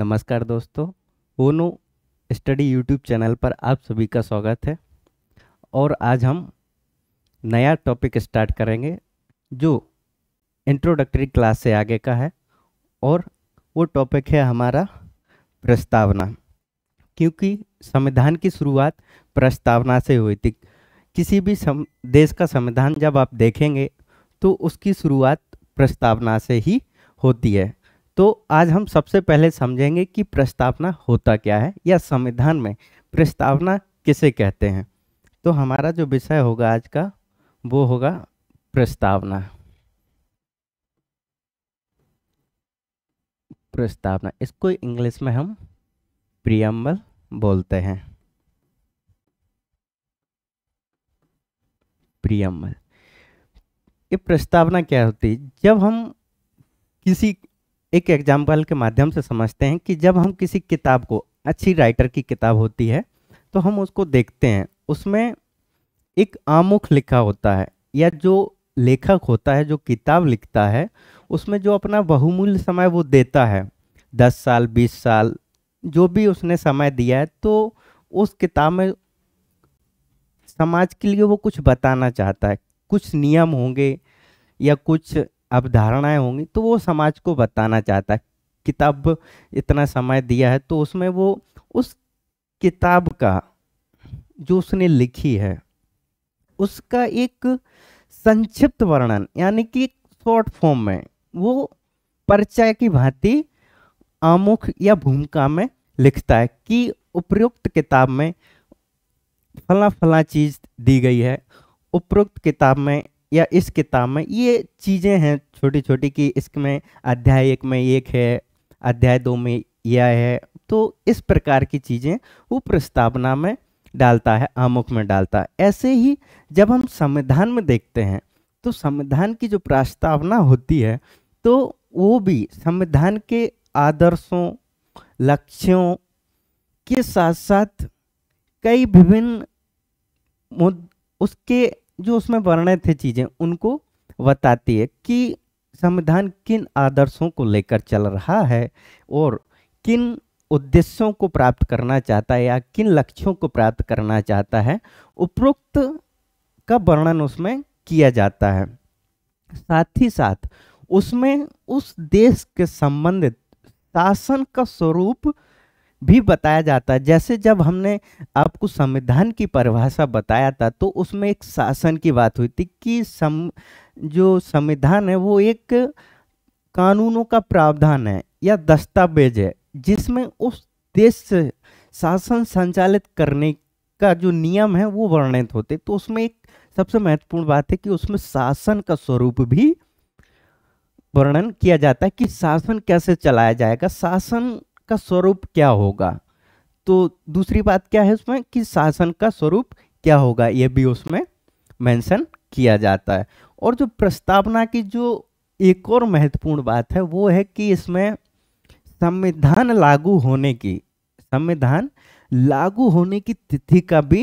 नमस्कार दोस्तों ओनो study YouTube channel पर आप सभी का स्वागत है और आज हम नया टॉपिक स्टार्ट करेंगे जो इंट्रोडक्टरी क्लास से आगे का है और वो टॉपिक है हमारा प्रस्तावना क्योंकि संविधान की शुरुआत प्रस्तावना से हुई थी किसी भी सम, देश का संविधान जब आप देखेंगे तो उसकी शुरुआत प्रस्तावना से ही होती है तो आज हम सबसे पहले समझेंगे कि प्रस्तावना होता क्या है या संविधान में प्रस्तावना किसे कहते हैं तो हमारा जो विषय होगा आज का वो होगा प्रस्तावना प्रस्तावना इसको इंग्लिश में हम प्रियम्बल बोलते हैं प्रियम्बल ये प्रस्तावना क्या होती है जब हम किसी एक एग्जाम्पल के माध्यम से समझते हैं कि जब हम किसी किताब को अच्छी राइटर की किताब होती है तो हम उसको देखते हैं उसमें एक आमुख लिखा होता है या जो लेखक होता है जो किताब लिखता है उसमें जो अपना बहुमूल्य समय वो देता है दस साल बीस साल जो भी उसने समय दिया है तो उस किताब में समाज के लिए वो कुछ बताना चाहता है कुछ नियम होंगे या कुछ अवधारणाएं होंगी तो वो समाज को बताना चाहता है किताब इतना समय दिया है तो उसमें वो उस किताब का जो उसने लिखी है उसका एक संक्षिप्त वर्णन यानी कि शॉर्ट फॉर्म में वो परिचय की भांति आमुख या भूमिका में लिखता है कि उपयुक्त किताब में फला फला चीज़ दी गई है उपयुक्त किताब में या इस किताब में ये चीज़ें हैं छोटी छोटी कि इसमें अध्याय एक में एक है अध्याय दो में यह है तो इस प्रकार की चीज़ें वो प्रस्तावना में डालता है आमुख में डालता है ऐसे ही जब हम संविधान में देखते हैं तो संविधान की जो प्रस्तावना होती है तो वो भी संविधान के आदर्शों लक्ष्यों के साथ साथ कई विभिन्न मुद उसके जो उसमें वर्णित है चीज़ें उनको बताती है कि संविधान किन आदर्शों को लेकर चल रहा है और किन उद्देश्यों को प्राप्त करना चाहता है या किन लक्ष्यों को प्राप्त करना चाहता है उपरोक्त का वर्णन उसमें किया जाता है साथ ही साथ उसमें उस देश के संबंधित शासन का स्वरूप भी बताया जाता है जैसे जब हमने आपको संविधान की परिभाषा बताया था तो उसमें एक शासन की बात हुई थी कि सम जो संविधान है वो एक कानूनों का प्रावधान है या दस्तावेज है जिसमें उस देश से शासन संचालित करने का जो नियम है वो वर्णित होते तो उसमें एक सबसे महत्वपूर्ण बात है कि उसमें शासन का स्वरूप भी वर्णन किया जाता है कि शासन कैसे चलाया जाएगा शासन का स्वरूप क्या होगा तो दूसरी बात क्या है उसमें कि शासन का स्वरूप क्या होगा यह भी उसमें मेंशन किया जाता है और जो प्रस्तावना की जो एक और महत्वपूर्ण बात है वो है कि इसमें संविधान लागू होने की संविधान लागू होने की तिथि का भी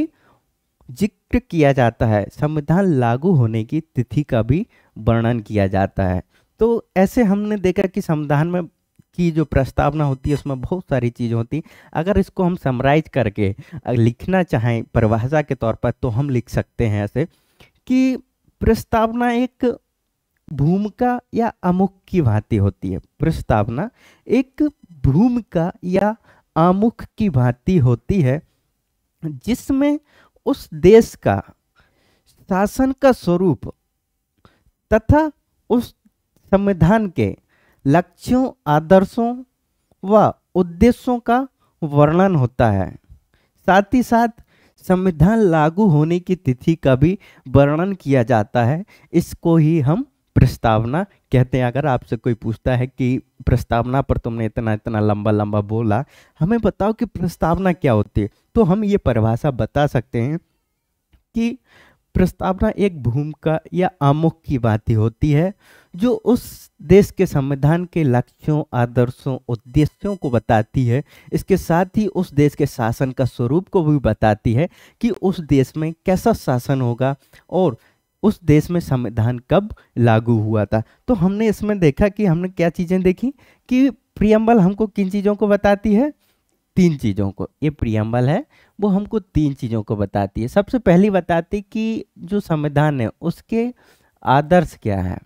जिक्र किया जाता है संविधान लागू होने की तिथि का भी वर्णन किया जाता है तो ऐसे हमने देखा कि संविधान में की जो प्रस्तावना होती है उसमें बहुत सारी चीज़ें होती अगर इसको हम समराइज करके लिखना चाहें परिभाषा के तौर पर तो हम लिख सकते हैं ऐसे कि प्रस्तावना एक भूमिका या अमुख की भांति होती है प्रस्तावना एक भूमिका या आमुख की भांति होती है जिसमें उस देश का शासन का स्वरूप तथा उस संविधान के लक्ष्यों आदर्शों व उद्देश्यों का वर्णन होता है साथ ही साथ संविधान लागू होने की तिथि का भी वर्णन किया जाता है इसको ही हम प्रस्तावना कहते हैं अगर आपसे कोई पूछता है कि प्रस्तावना पर तुमने इतना इतना लंबा लंबा बोला हमें बताओ कि प्रस्तावना क्या होती है तो हम ये परिभाषा बता सकते हैं कि प्रस्तावना एक भूमिका या आमुख की बात होती है जो उस देश के संविधान के लक्ष्यों आदर्शों उद्देश्यों को बताती है इसके साथ ही उस देश के शासन का स्वरूप को भी बताती है कि उस देश में कैसा शासन होगा और उस देश में संविधान कब लागू हुआ था तो हमने इसमें देखा कि हमने क्या चीज़ें देखी कि प्रियम्बल हमको किन चीज़ों को बताती है तीन चीज़ों को ये प्रियम्बल है वो हमको तीन चीज़ों को बताती है सबसे पहली बताती कि जो संविधान है उसके आदर्श क्या है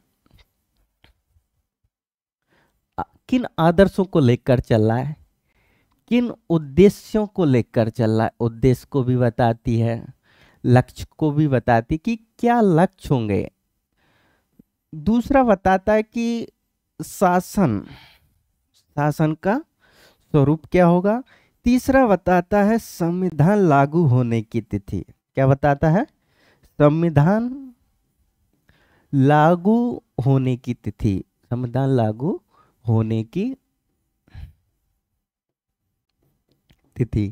किन आदर्शों को लेकर चल रहा है किन उद्देश्यों को लेकर चल रहा है उद्देश्य को भी बताती है लक्ष्य को भी बताती कि क्या लक्ष्य होंगे दूसरा बताता है कि शासन शासन का स्वरूप क्या होगा तीसरा बताता है संविधान लागू होने की तिथि क्या बताता है संविधान लागू होने की तिथि संविधान लागू होने की तिथि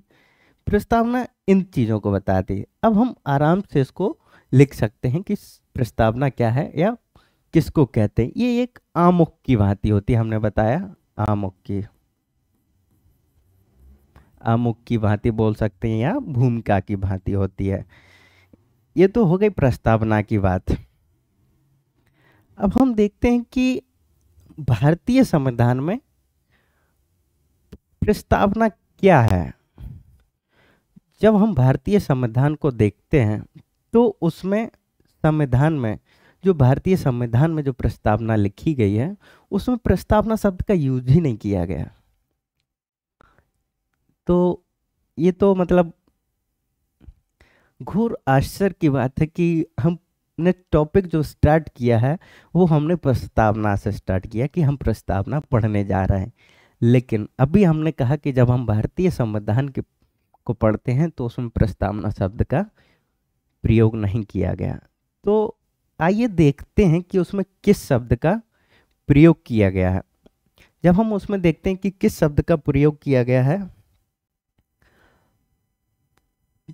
प्रस्तावना इन चीज़ों को बताती है अब हम आराम से इसको लिख सकते हैं कि प्रस्तावना क्या है या किसको कहते हैं ये एक आमुख की भांति होती है हमने बताया आमुख की अमुक की भांति बोल सकते हैं या भूमिका की भांति होती है ये तो हो गई प्रस्तावना की बात अब हम देखते हैं कि भारतीय संविधान में प्रस्तावना क्या है जब हम भारतीय संविधान को देखते हैं तो उसमें संविधान में जो भारतीय संविधान में जो प्रस्तावना लिखी गई है उसमें प्रस्तावना शब्द का यूज ही नहीं किया गया तो ये तो मतलब घोर आश्चर्य की बात है कि हमने टॉपिक जो स्टार्ट किया है वो हमने प्रस्तावना से स्टार्ट किया कि हम प्रस्तावना पढ़ने जा रहे हैं लेकिन अभी हमने कहा कि जब हम भारतीय संविधान के को पढ़ते हैं तो उसमें प्रस्तावना शब्द का प्रयोग नहीं किया गया तो आइए देखते हैं कि उसमें किस शब्द का प्रयोग किया गया है जब हम उसमें देखते हैं कि किस शब्द का प्रयोग किया गया है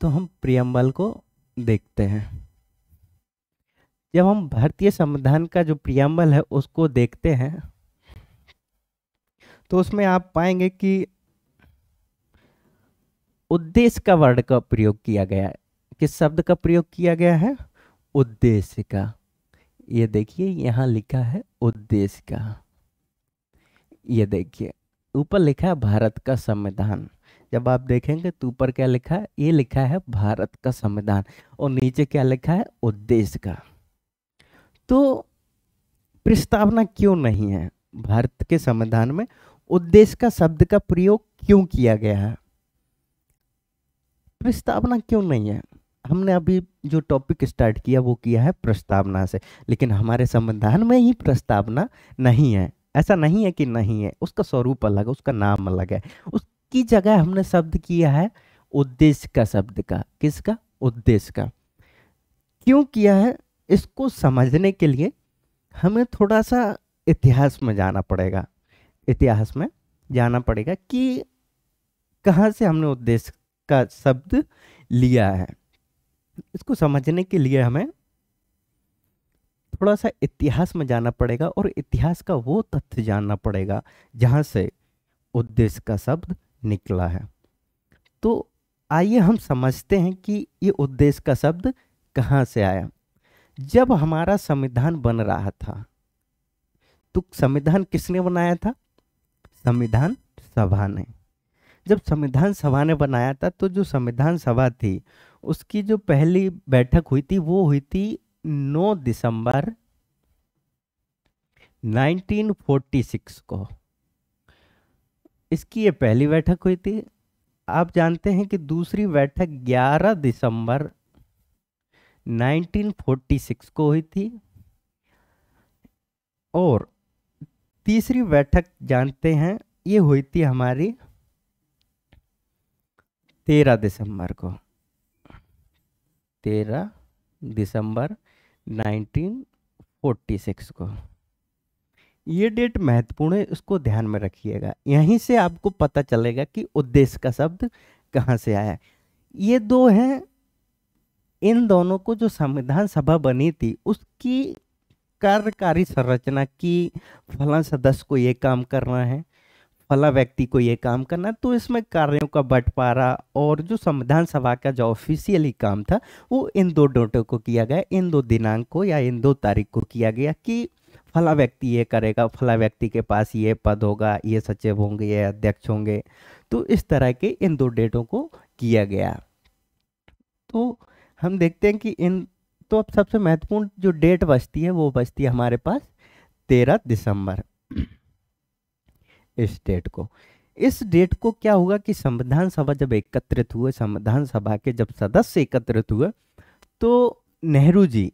तो हम प्रियम्बल को देखते हैं जब हम भारतीय संविधान का जो प्रियम्बल है उसको देखते हैं तो उसमें आप पाएंगे कि उद्देश्य का वर्ड का प्रयोग किया गया है किस शब्द का प्रयोग किया गया है उद्देश्य का ये देखिए यहां लिखा है उद्देश्य का ये देखिए ऊपर लिखा है भारत का संविधान जब आप देखेंगे तो ऊपर क्या लिखा है ये लिखा है भारत का संविधान और नीचे क्या लिखा है उद्देश्य का तो प्रस्तावना क्यों नहीं है भारत के संविधान में उद्देश्य का शब्द का प्रयोग क्यों किया गया है प्रस्तावना क्यों नहीं है हमने अभी जो टॉपिक स्टार्ट किया वो किया है प्रस्तावना से लेकिन हमारे संविधान में ही प्रस्तावना नहीं है ऐसा नहीं है कि नहीं है उसका स्वरूप अलग है उसका नाम अलग है उस की जगह हमने शब्द किया है उद्देश्य का शब्द का किसका उद्देश्य का क्यों किया है इसको समझने के लिए हमें थोड़ा सा इतिहास में जाना पड़ेगा इतिहास में जाना पड़ेगा कि कहाँ से हमने उद्देश्य का शब्द लिया है इसको समझने के लिए हमें थोड़ा सा इतिहास में जाना पड़ेगा और इतिहास का वो तथ्य जानना पड़ेगा जहाँ से उद्देश्य का शब्द निकला है तो आइए हम समझते हैं कि ये उद्देश्य का शब्द कहाँ से आया जब हमारा संविधान बन रहा था तो संविधान किसने बनाया था संविधान सभा ने जब संविधान सभा ने बनाया था तो जो संविधान सभा थी उसकी जो पहली बैठक हुई थी वो हुई थी 9 दिसंबर 1946 को इसकी ये पहली बैठक हुई थी आप जानते हैं कि दूसरी बैठक 11 दिसंबर 1946 को हुई थी और तीसरी बैठक जानते हैं ये हुई थी हमारी 13 दिसंबर को 13 दिसंबर 1946 को ये डेट महत्वपूर्ण है इसको ध्यान में रखिएगा यहीं से आपको पता चलेगा कि उद्देश्य का शब्द कहाँ से आया ये दो हैं इन दोनों को जो संविधान सभा बनी थी उसकी कार्यकारी संरचना की फला सदस्य को ये काम करना है फला व्यक्ति को ये काम करना तो इसमें कार्यों का बंटवारा और जो संविधान सभा का जो ऑफिशियली काम था वो इन दो डोटों को किया गया इन दो दिनांक को या इन दो तारीख को किया गया कि फला व्यक्ति ये करेगा फला व्यक्ति के पास ये पद होगा ये सचिव होंगे ये अध्यक्ष होंगे तो इस तरह के इन दो डेटों को किया गया तो हम देखते हैं कि इन तो अब सबसे महत्वपूर्ण जो डेट बचती है वो बचती है हमारे पास तेरह दिसंबर इस डेट को इस डेट को क्या हुआ कि संविधान सभा जब एकत्रित हुए संविधान सभा के जब सदस्य एकत्रित हुए तो नेहरू जी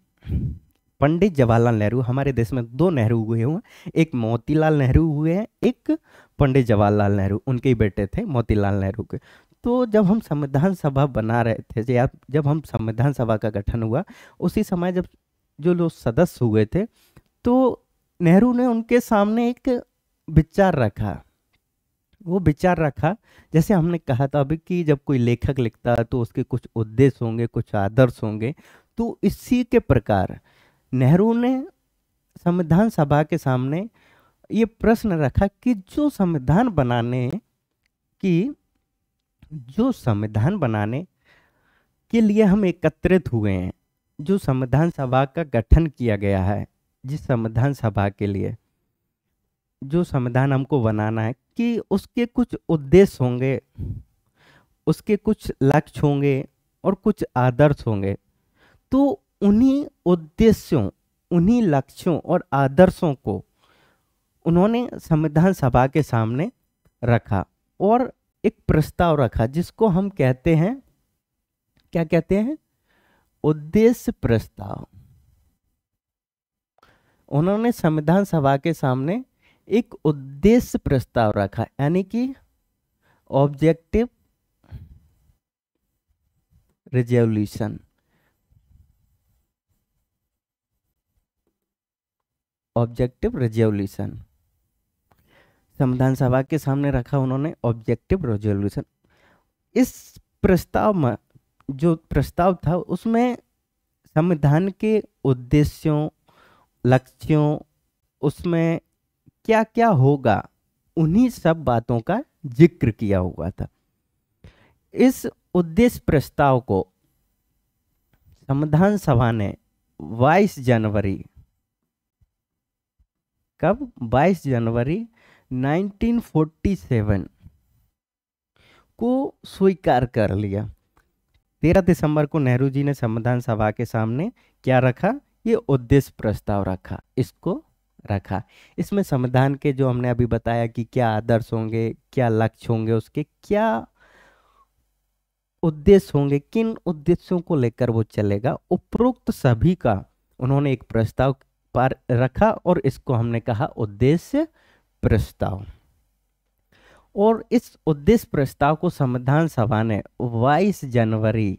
पंडित जवाहरलाल नेहरू हमारे देश में दो नेहरू हुए हुए एक मोतीलाल नेहरू हुए हैं एक पंडित जवाहरलाल नेहरू उनके ही बेटे थे मोतीलाल नेहरू के तो जब हम संविधान सभा बना रहे थे या जब हम संविधान सभा का गठन हुआ उसी समय जब जो लोग सदस्य हुए थे तो नेहरू ने उनके सामने एक विचार रखा वो विचार रखा जैसे हमने कहा था अभी कि जब कोई लेखक लिखता है तो उसके कुछ उद्देश्य होंगे कुछ आदर्श होंगे तो इसी के प्रकार नेहरू ने संविधान सभा के सामने ये प्रश्न रखा कि जो संविधान बनाने की जो संविधान बनाने के लिए हम एकत्रित हुए हैं जो संविधान सभा का गठन किया गया है जिस संविधान सभा के लिए जो संविधान हमको बनाना है कि उसके कुछ उद्देश्य होंगे उसके कुछ लक्ष्य होंगे और कुछ आदर्श होंगे तो उन्हीं उद्देश्यों उन्हीं लक्ष्यों और आदर्शों को उन्होंने संविधान सभा के सामने रखा और एक प्रस्ताव रखा जिसको हम कहते हैं क्या कहते हैं उद्देश्य प्रस्ताव उन्होंने संविधान सभा के सामने एक उद्देश्य प्रस्ताव रखा यानी कि ऑब्जेक्टिव रिजोल्यूशन ऑब्जेक्टिव रेजोल्यूशन संविधान सभा के सामने रखा उन्होंने ऑब्जेक्टिव रेजोल्यूशन इस प्रस्ताव में जो प्रस्ताव था उसमें संविधान के उद्देश्यों लक्ष्यों उसमें क्या क्या होगा उन्हीं सब बातों का जिक्र किया हुआ था इस उद्देश्य प्रस्ताव को संविधान सभा ने 22 जनवरी कब 22 जनवरी 1947 को स्वीकार कर लिया तेरह दिसंबर को नेहरू जी ने संविधान सभा के सामने क्या रखा ये उद्देश्य प्रस्ताव रखा इसको रखा इसमें संविधान के जो हमने अभी बताया कि क्या आदर्श होंगे क्या लक्ष्य होंगे उसके क्या उद्देश्य होंगे किन उद्देश्यों को लेकर वो चलेगा उपरोक्त सभी का उन्होंने एक प्रस्ताव पर रखा और इसको हमने कहा उद्देश्य प्रस्ताव और इस उद्देश्य प्रस्ताव को संविधान सभा ने 22 जनवरी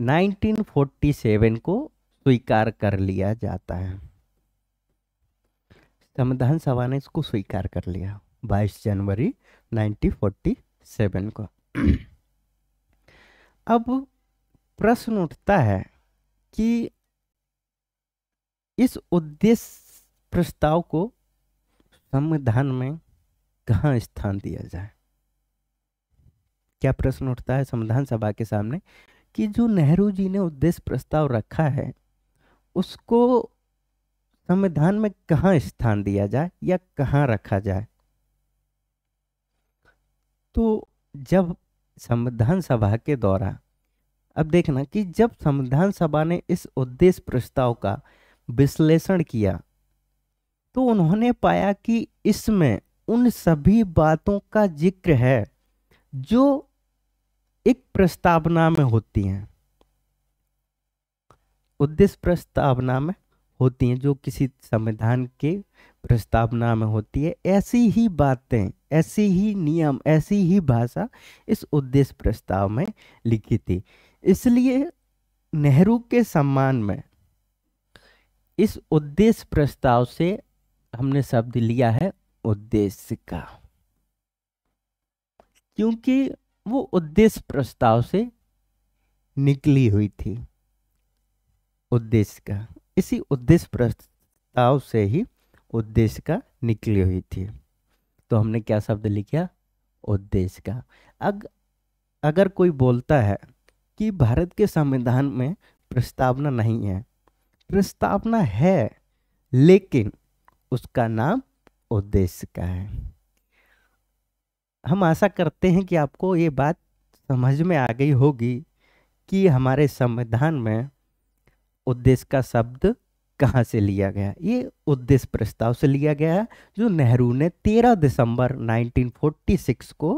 1947 को स्वीकार कर लिया जाता है संविधान सभा ने इसको स्वीकार कर लिया 22 जनवरी 1947 को अब प्रश्न उठता है कि इस उद्देश्य प्रस्ताव को संविधान में कहाँ स्थान दिया जाए क्या प्रश्न उठता है संविधान सभा के सामने कि जो नेहरू जी ने उद्देश्य प्रस्ताव रखा है उसको संविधान में कहाँ स्थान दिया जाए या कहाँ रखा जाए तो जब संविधान सभा के दौरान अब देखना कि जब संविधान सभा ने इस उद्देश्य प्रस्ताव का विश्लेषण किया तो उन्होंने पाया कि इसमें उन सभी बातों का जिक्र है जो एक प्रस्तावना में होती हैं उद्देश्य प्रस्तावना में होती हैं जो किसी संविधान के प्रस्तावना में होती है ऐसी ही बातें ऐसी ही नियम ऐसी ही भाषा इस उद्देश्य प्रस्ताव में लिखी थी इसलिए नेहरू के सम्मान में इस उद्देश्य प्रस्ताव से हमने शब्द लिया है उद्देश्य का क्योंकि वो उद्देश्य प्रस्ताव से निकली हुई थी उद्देश्य का इसी उद्देश्य प्रस्ताव से ही उद्देश्य का निकली हुई थी तो हमने क्या शब्द लिखा उद्देश्य का अग अगर कोई बोलता है कि भारत के संविधान में प्रस्तावना नहीं है प्रस्तावना है लेकिन उसका नाम उद्देश्य का है हम आशा करते हैं कि आपको ये बात समझ में आ गई होगी कि हमारे संविधान में उद्देश्य का शब्द कहाँ से लिया गया ये उद्देश्य प्रस्ताव से लिया गया जो नेहरू ने 13 दिसंबर 1946 को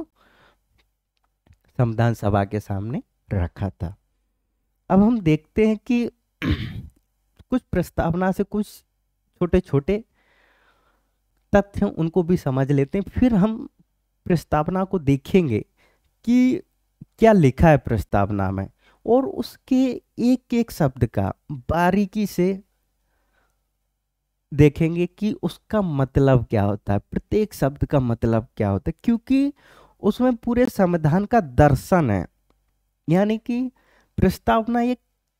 संविधान सभा के सामने रखा था अब हम देखते हैं कि कुछ प्रस्तावना से कुछ छोटे छोटे तथ्य उनको भी समझ लेते हैं फिर हम प्रस्तावना को देखेंगे कि क्या लिखा है प्रस्तावना में और उसके एक एक शब्द का बारीकी से देखेंगे कि उसका मतलब क्या होता है प्रत्येक शब्द का मतलब क्या होता है क्योंकि उसमें पूरे संविधान का दर्शन है यानी कि प्रस्तावना एक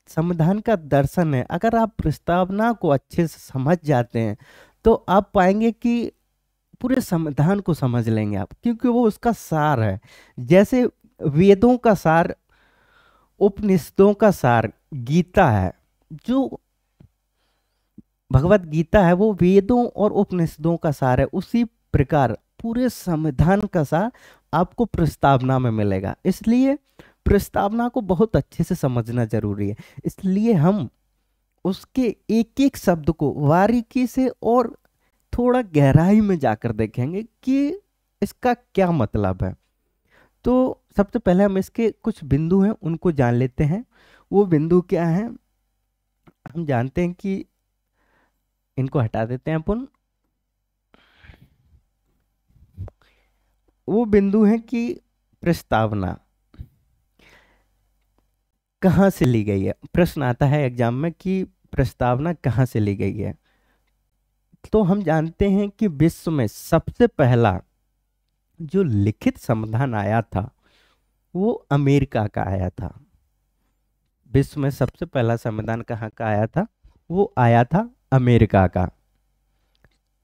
संविधान का दर्शन है अगर आप प्रस्तावना को अच्छे से समझ जाते हैं तो आप पाएंगे कि पूरे संविधान को समझ लेंगे आप क्योंकि वो उसका सार है जैसे वेदों का सार उपनिषदों का सार गीता है जो भगवत गीता है वो वेदों और उपनिषदों का सार है उसी प्रकार पूरे संविधान का सार आपको प्रस्तावना में मिलेगा इसलिए प्रस्तावना को बहुत अच्छे से समझना जरूरी है इसलिए हम उसके एक एक शब्द को बारीकी से और थोड़ा गहराई में जाकर देखेंगे कि इसका क्या मतलब है तो सबसे पहले हम इसके कुछ बिंदु हैं उनको जान लेते हैं वो बिंदु क्या हैं हम जानते हैं कि इनको हटा देते हैं अपन वो बिंदु है कि प्रस्तावना कहाँ से ली गई है प्रश्न आता है एग्जाम में कि प्रस्तावना कहाँ से ली गई है तो हम जानते हैं कि विश्व में सबसे पहला जो लिखित संविधान आया था वो अमेरिका का आया था विश्व में सबसे पहला संविधान कहाँ का आया था वो आया था अमेरिका का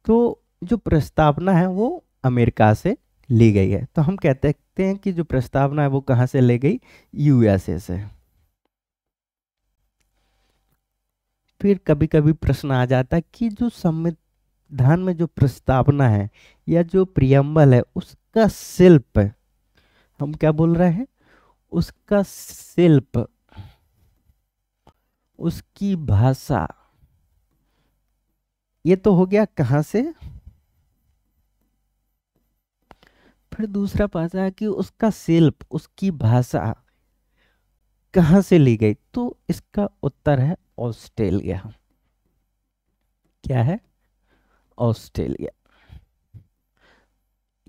तो जो प्रस्तावना है वो अमेरिका से ली गई है तो हम कहते हैं कि जो प्रस्तावना है वो कहाँ से ले गई यूएसए से फिर कभी कभी प्रश्न आ जाता है कि जो संविधान में जो प्रस्तावना है या जो प्रियम्बल है उसका शिल्प हम क्या बोल रहे हैं उसका शिल्प उसकी भाषा ये तो हो गया कहां से फिर दूसरा पासा है कि उसका शिल्प उसकी भाषा कहां से ली गई तो इसका उत्तर है ऑस्ट्रेलिया क्या है ऑस्ट्रेलिया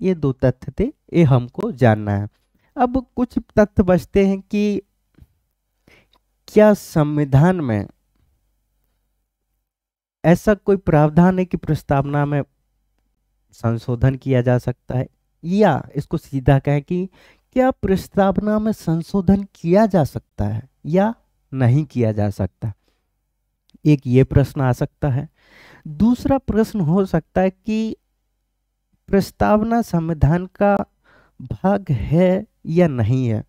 ये दो तथ्य थे ये हमको जानना है अब कुछ तथ्य बचते हैं कि क्या संविधान में ऐसा कोई प्रावधान है कि प्रस्तावना में संशोधन किया जा सकता है या इसको सीधा कहें कि क्या प्रस्तावना में संशोधन किया जा सकता है या नहीं किया जा सकता एक ये प्रश्न आ सकता है दूसरा प्रश्न हो सकता है कि प्रस्तावना संविधान का भाग है या नहीं है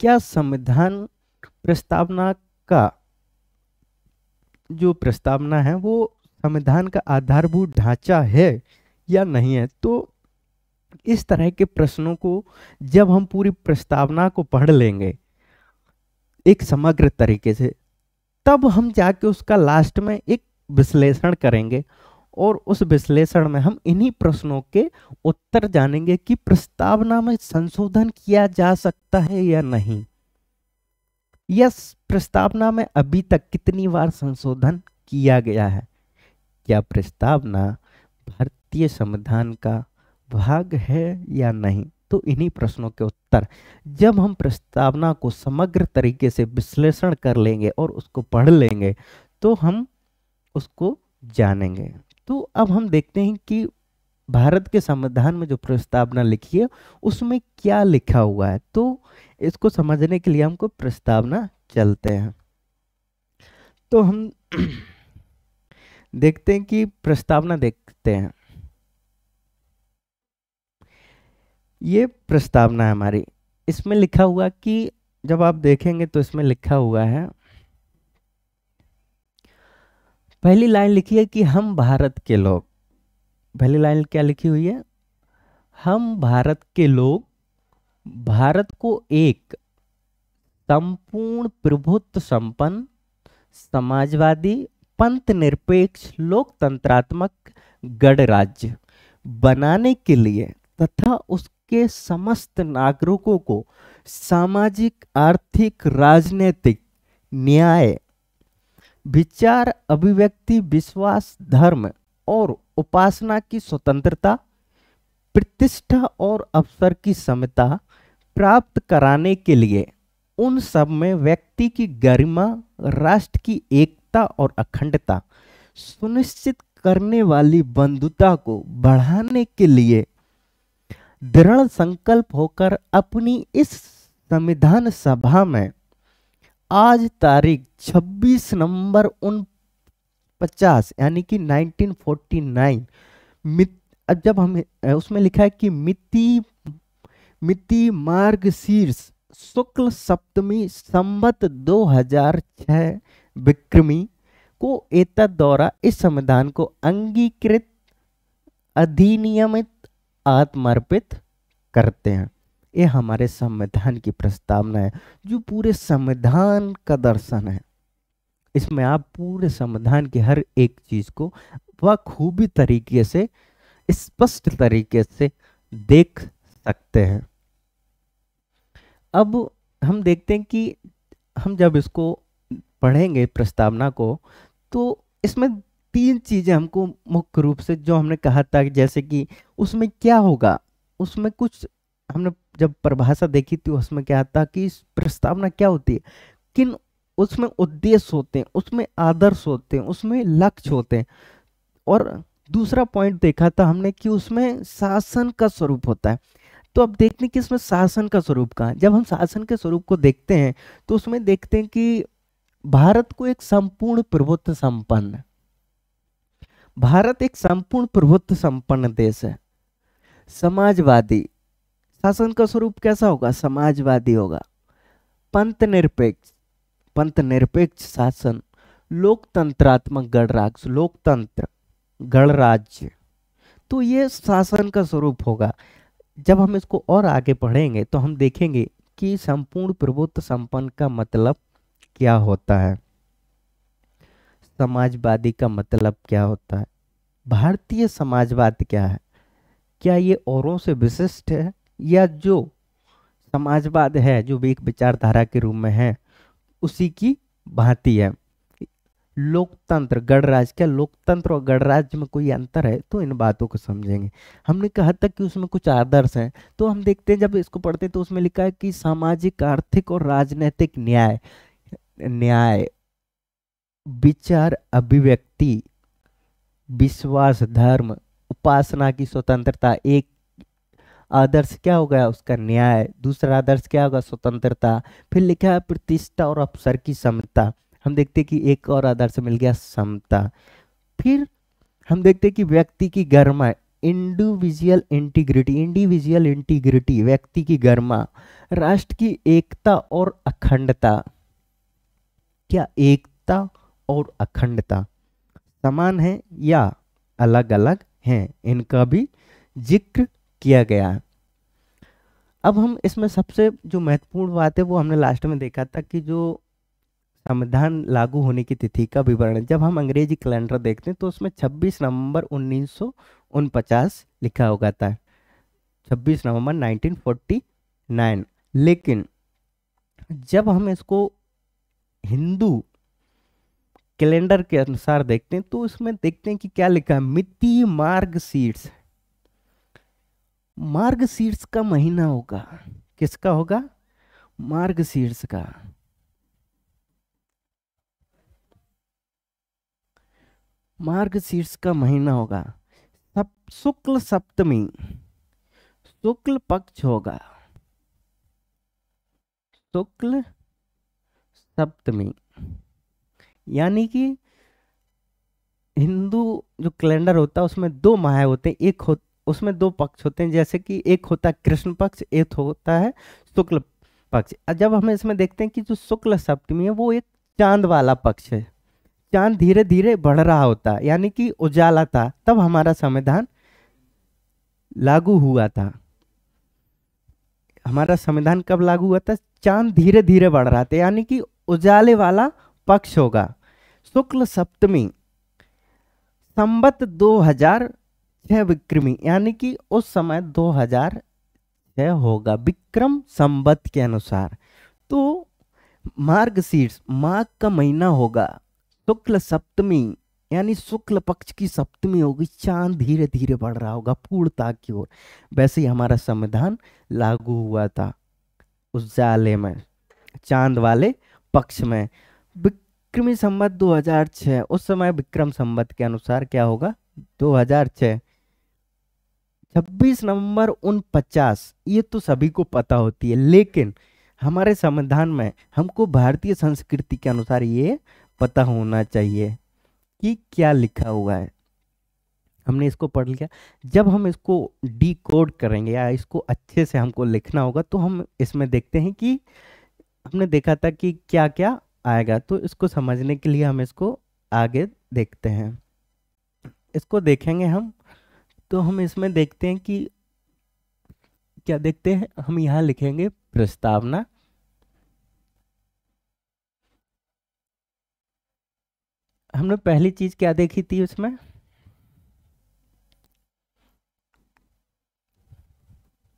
क्या संविधान प्रस्तावना का जो प्रस्तावना है वो संविधान का आधारभूत ढांचा है या नहीं है तो इस तरह के प्रश्नों को जब हम पूरी प्रस्तावना को पढ़ लेंगे एक समग्र तरीके से तब हम जाके उसका लास्ट में एक विश्लेषण करेंगे और उस विश्लेषण में हम इन्हीं प्रश्नों के उत्तर जानेंगे कि प्रस्तावना में संशोधन किया जा सकता है या नहीं यस प्रस्तावना में अभी तक कितनी बार संशोधन किया गया है क्या प्रस्तावना भारतीय संविधान का भाग है या नहीं तो इन्हीं प्रश्नों के उत्तर जब हम प्रस्तावना को समग्र तरीके से विश्लेषण कर लेंगे और उसको पढ़ लेंगे तो हम उसको जानेंगे तो अब हम देखते हैं कि भारत के संविधान में जो प्रस्तावना लिखी है उसमें क्या लिखा हुआ है तो इसको समझने के लिए हमको प्रस्तावना चलते हैं तो हम देखते हैं कि प्रस्तावना देखते हैं ये प्रस्तावना है हमारी इसमें लिखा हुआ कि जब आप देखेंगे तो इसमें लिखा हुआ है पहली लाइन लिखी है कि हम भारत के लोग पहली लाइन क्या लिखी हुई है हम भारत के लोग भारत को एक संपूर्ण प्रभुत्व संपन्न समाजवादी पंथ निरपेक्ष लोकतंत्रात्मक गणराज्य बनाने के लिए तथा उस के समस्त नागरिकों को सामाजिक आर्थिक राजनीतिक न्याय विचार अभिव्यक्ति विश्वास धर्म और उपासना की स्वतंत्रता प्रतिष्ठा और अवसर की समता प्राप्त कराने के लिए उन सब में व्यक्ति की गरिमा राष्ट्र की एकता और अखंडता सुनिश्चित करने वाली बंधुता को बढ़ाने के लिए दृढ़ संकल्प होकर अपनी इस संविधान सभा में आज तारीख 26 नवंबर उन पचास यानी कि 1949 फोर्टी अब जब हम उसमें लिखा है कि मिति मिति मार्ग शीर्ष शुक्ल सप्तमी संबत 2006 विक्रमी को एतद द्वारा इस संविधान को अंगीकृत अधिनियमित आत्मर्पित करते हैं ये हमारे संविधान की प्रस्तावना है जो पूरे संविधान का दर्शन है इसमें आप पूरे संविधान की हर एक चीज को बखूबी तरीके से स्पष्ट तरीके से देख सकते हैं अब हम देखते हैं कि हम जब इसको पढ़ेंगे प्रस्तावना को तो इसमें तीन चीज़ें हमको मुख्य रूप से जो हमने कहा था जैसे कि उसमें क्या होगा उसमें कुछ हमने जब परिभाषा देखी थी उसमें क्या था कि प्रस्तावना क्या होती है किन उसमें उद्देश्य होते हैं उसमें आदर्श होते हैं उसमें लक्ष्य होते हैं और दूसरा पॉइंट देखा था हमने कि उसमें शासन का स्वरूप होता है तो अब देखने कि इसमें शासन का स्वरूप कहाँ जब हम शासन के स्वरूप को देखते हैं तो उसमें देखते हैं कि भारत को एक संपूर्ण प्रभुत्व संपन्न भारत एक संपूर्ण प्रभुत्व संपन्न देश है समाजवादी शासन का स्वरूप कैसा होगा समाजवादी होगा पंथ निरपेक्ष पंथ निरपेक्ष शासन लोकतंत्रात्मक गणराज लोकतंत्र गणराज्य तो ये शासन का स्वरूप होगा जब हम इसको और आगे पढ़ेंगे तो हम देखेंगे कि संपूर्ण प्रभुत्व संपन्न का मतलब क्या होता है समाजवादी का मतलब क्या होता है भारतीय समाजवाद क्या है क्या ये औरों से विशिष्ट है या जो समाजवाद है जो भी एक विचारधारा के रूप में है उसी की भांति है लोकतंत्र गणराज्य क्या लोकतंत्र और गणराज्य में कोई अंतर है तो इन बातों को समझेंगे हमने कहा था कि उसमें कुछ आदर्श हैं तो हम देखते हैं जब इसको पढ़ते हैं तो उसमें लिखा है कि सामाजिक आर्थिक और राजनैतिक न्याय न्याय विचार अभिव्यक्ति विश्वास धर्म उपासना की स्वतंत्रता एक आदर्श क्या हो गया उसका न्याय दूसरा आदर्श क्या होगा स्वतंत्रता फिर लिखा है प्रतिष्ठा और अवसर की समता हम देखते कि एक और आदर्श मिल गया समता फिर हम देखते कि व्यक्ति की गर्मा इंडिविजुअल इंटीग्रिटी इंडिविजुअल इंटीग्रिटी व्यक्ति की गर्मा राष्ट्र की एकता और अखंडता क्या एकता और अखंडता समान है या अलग अलग हैं इनका भी जिक्र किया गया है अब हम इसमें सबसे जो महत्वपूर्ण बात है वो हमने लास्ट में देखा था कि जो संविधान लागू होने की तिथि का विवरण जब हम अंग्रेजी कैलेंडर देखते हैं तो उसमें 26 नवंबर उन्नीस लिखा होगा था 26 नवंबर 1949 लेकिन जब हम इसको हिंदू कैलेंडर के अनुसार देखते हैं तो इसमें देखते हैं कि क्या लिखा है मिति मार्ग सीट्स मार्ग सीट्स का महीना होगा किसका होगा मार्ग सीट्स का मार्ग शीर्ष का महीना होगा सब शुक्ल सप्तमी शुक्ल पक्ष होगा शुक्ल सप्तमी यानी कि हिंदू जो कैलेंडर होता है उसमें दो माह होते हैं एक हो उसमें दो पक्ष होते हैं जैसे कि एक होता है कृष्ण पक्ष एक होता है शुक्ल पक्ष जब हम इसमें देखते हैं कि जो शुक्ल सप्तमी है वो एक चांद वाला पक्ष है चांद धीरे धीरे बढ़ रहा होता यानी कि उजाला था तब हमारा संविधान लागू हुआ था हमारा संविधान कब लागू हुआ था चांद धीरे धीरे बढ़ रहा था यानी कि उजाले वाला पक्ष होगा शुक्ल सप्तमी संबत 2006 विक्रमी यानी कि उस समय 2006 होगा विक्रम संबत के अनुसार तो मार्ग शीर्ष माघ का महीना होगा शुक्ल सप्तमी यानी शुक्ल पक्ष की सप्तमी होगी चांद धीरे धीरे बढ़ रहा होगा पूर्णता की ओर वैसे ही हमारा संविधान लागू हुआ था उस जाले में चांद वाले पक्ष में विक्रमी संबत 2006 उस समय विक्रम संबत के अनुसार क्या होगा 2006 छब्बीस नवंबर उन पचास ये तो सभी को पता होती है लेकिन हमारे संविधान में हमको भारतीय संस्कृति के अनुसार ये पता होना चाहिए कि क्या लिखा हुआ है हमने इसको पढ़ लिया जब हम इसको डी कोड करेंगे या इसको अच्छे से हमको लिखना होगा तो हम इसमें देखते हैं कि हमने देखा था कि क्या क्या आएगा तो इसको समझने के लिए हम इसको आगे देखते हैं इसको देखेंगे हम तो हम इसमें देखते हैं कि क्या देखते हैं हम यहाँ लिखेंगे प्रस्तावना हमने पहली चीज क्या देखी थी उसमें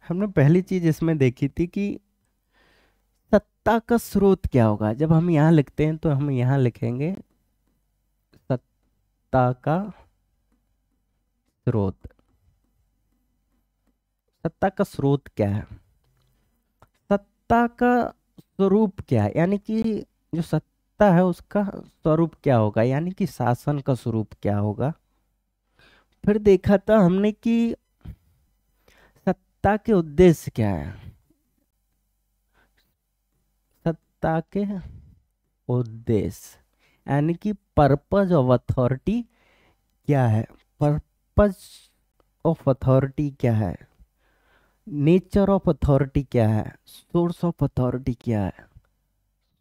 हमने पहली चीज इसमें देखी थी कि सत्ता का स्रोत क्या होगा जब हम यहाँ लिखते हैं तो हम यहाँ लिखेंगे सत्ता का स्रोत सत्ता का स्रोत क्या है सत्ता का स्वरूप क्या है यानी कि जो सत्ता है उसका स्वरूप क्या होगा यानी कि शासन का स्वरूप क्या होगा फिर देखा था हमने कि सत्ता के उद्देश्य क्या है सत्ता के उद्देश्य यानी कि पर्पज ऑफ अथॉरिटी क्या है पर्पज ऑफ अथॉरिटी क्या है नेचर ऑफ अथॉरिटी क्या है सोर्स ऑफ अथॉरिटी क्या है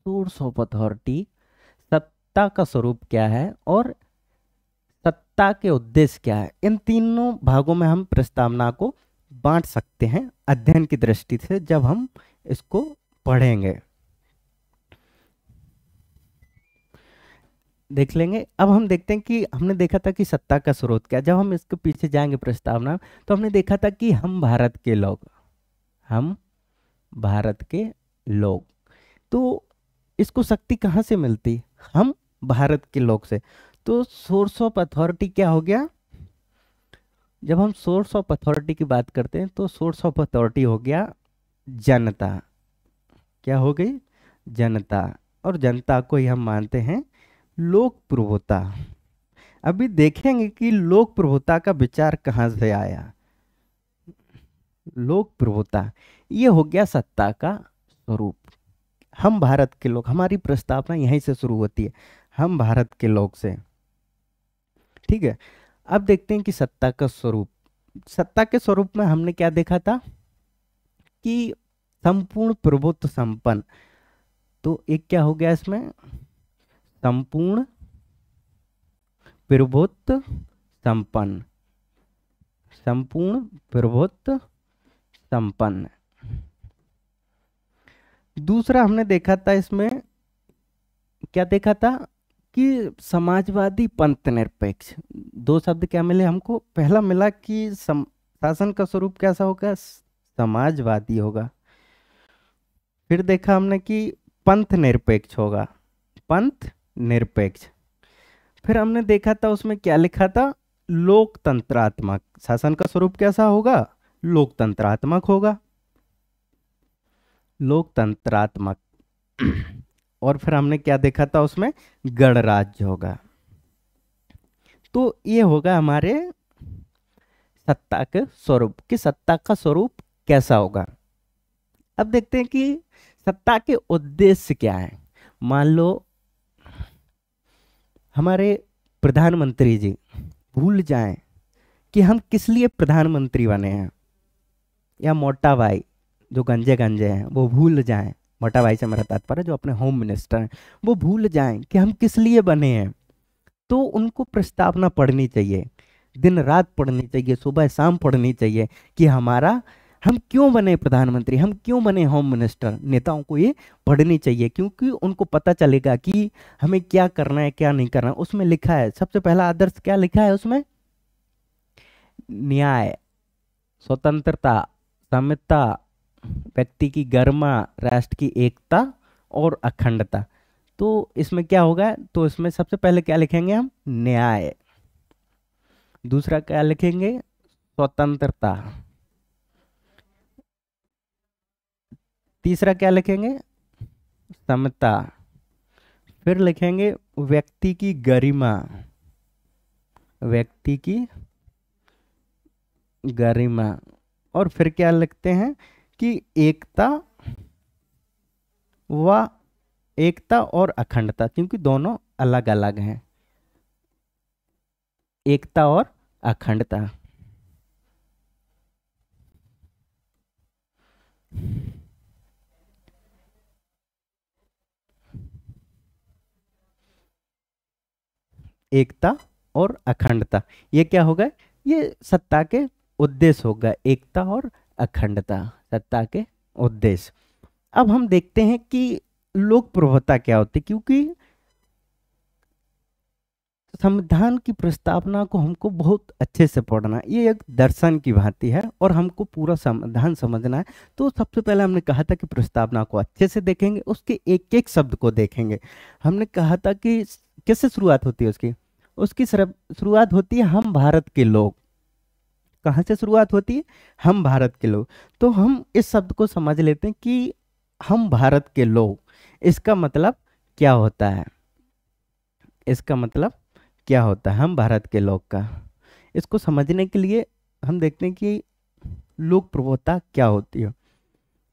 सोर्स ऑफ अथॉरिटी सत्ता का स्वरूप क्या है और सत्ता के उद्देश्य क्या है इन तीनों भागों में हम प्रस्तावना को बांट सकते हैं अध्ययन की दृष्टि से जब हम इसको पढ़ेंगे देख लेंगे अब हम देखते हैं कि हमने देखा था कि सत्ता का स्रोत क्या जब हम इसके पीछे जाएंगे प्रस्तावना तो हमने देखा था कि हम भारत के लोग हम भारत के लोग तो इसको शक्ति कहाँ से मिलती हम भारत के लोग से तो सोर्स ऑफ अथॉरिटी क्या हो गया जब हम सोर्स ऑफ अथॉरिटी की बात करते हैं तो सोर्स ऑफ अथॉरिटी हो गया जनता क्या हो गई जनता और जनता को ही हम मानते हैं लोक प्रभुता अभी देखेंगे कि लोक प्रभुता का विचार कहाँ से आया लोक प्रभुता ये हो गया सत्ता का स्वरूप हम भारत के लोग हमारी प्रस्तावना यहीं से शुरू होती है हम भारत के लोग से ठीक है अब देखते हैं कि सत्ता का स्वरूप सत्ता के स्वरूप में हमने क्या देखा था कि संपूर्ण प्रभुत्व संपन्न तो एक क्या हो गया इसमें संपूर्ण प्रभुत्व संपन्न संपूर्ण प्रभुत्व संपन्न दूसरा हमने देखा था इसमें क्या देखा था कि समाजवादी पंथ निरपेक्ष दो शब्द क्या मिले हमको पहला मिला कि शासन का स्वरूप कैसा होगा समाजवादी होगा फिर देखा हमने कि पंथ निरपेक्ष होगा पंथ निरपेक्ष फिर हमने देखा था उसमें क्या लिखा था लोकतंत्रात्मक शासन का स्वरूप कैसा होगा लोकतंत्रात्मक होगा लोकतंत्रात्मक और फिर हमने क्या देखा था उसमें गणराज्य होगा तो ये होगा हमारे सत्ता के स्वरूप कि सत्ता का स्वरूप कैसा होगा अब देखते हैं कि सत्ता के उद्देश्य क्या है मान लो हमारे प्रधानमंत्री जी भूल जाएं कि हम किस लिए प्रधानमंत्री बने हैं या मोटा भाई जो गंजे गंजे हैं वो भूल जाएं मोटा भाई से मेरा तात्पर्य जो अपने होम मिनिस्टर हैं वो भूल जाएं कि हम किस लिए बने हैं तो उनको प्रस्तावना पढ़नी चाहिए दिन रात पढ़नी चाहिए सुबह शाम पढ़नी चाहिए कि हमारा हम क्यों बने प्रधानमंत्री हम क्यों बने होम मिनिस्टर नेताओं को ये पढ़नी चाहिए क्योंकि उनको पता चलेगा कि हमें क्या करना है क्या नहीं करना है उसमें लिखा है सबसे पहला आदर्श क्या लिखा है उसमें न्याय स्वतंत्रता समता व्यक्ति की गर्मा राष्ट्र की एकता और अखंडता तो इसमें क्या होगा तो इसमें सबसे पहले क्या लिखेंगे हम न्याय दूसरा क्या लिखेंगे स्वतंत्रता तीसरा क्या लिखेंगे समता फिर लिखेंगे व्यक्ति की गरिमा व्यक्ति की गरिमा और फिर क्या लिखते हैं कि एकता व एकता और अखंडता क्योंकि दोनों अलग अलग हैं एकता और अखंडता एकता और अखंडता ये क्या होगा ये सत्ता के उद्देश्य होगा एकता और अखंडता सत्ता के उद्देश्य अब हम देखते हैं कि लोक प्रभुता क्या होती है क्योंकि संविधान की प्रस्तावना को हमको बहुत अच्छे से पढ़ना ये एक दर्शन की भांति है और हमको पूरा संविधान समझना है तो सबसे पहले हमने कहा था कि प्रस्तावना को अच्छे से देखेंगे उसके एक एक शब्द को देखेंगे हमने कहा था कि कैसे शुरुआत होती है उसकी उसकी शुरुआत होती है हम भारत के लोग कहाँ से शुरुआत होती है हम भारत के लोग तो हम इस शब्द को समझ लेते हैं कि हम भारत के लोग इसका मतलब क्या होता है इसका मतलब क्या होता है हम भारत के लोग का इसको समझने के लिए हम देखते हैं कि लोक प्रभुता क्या होती है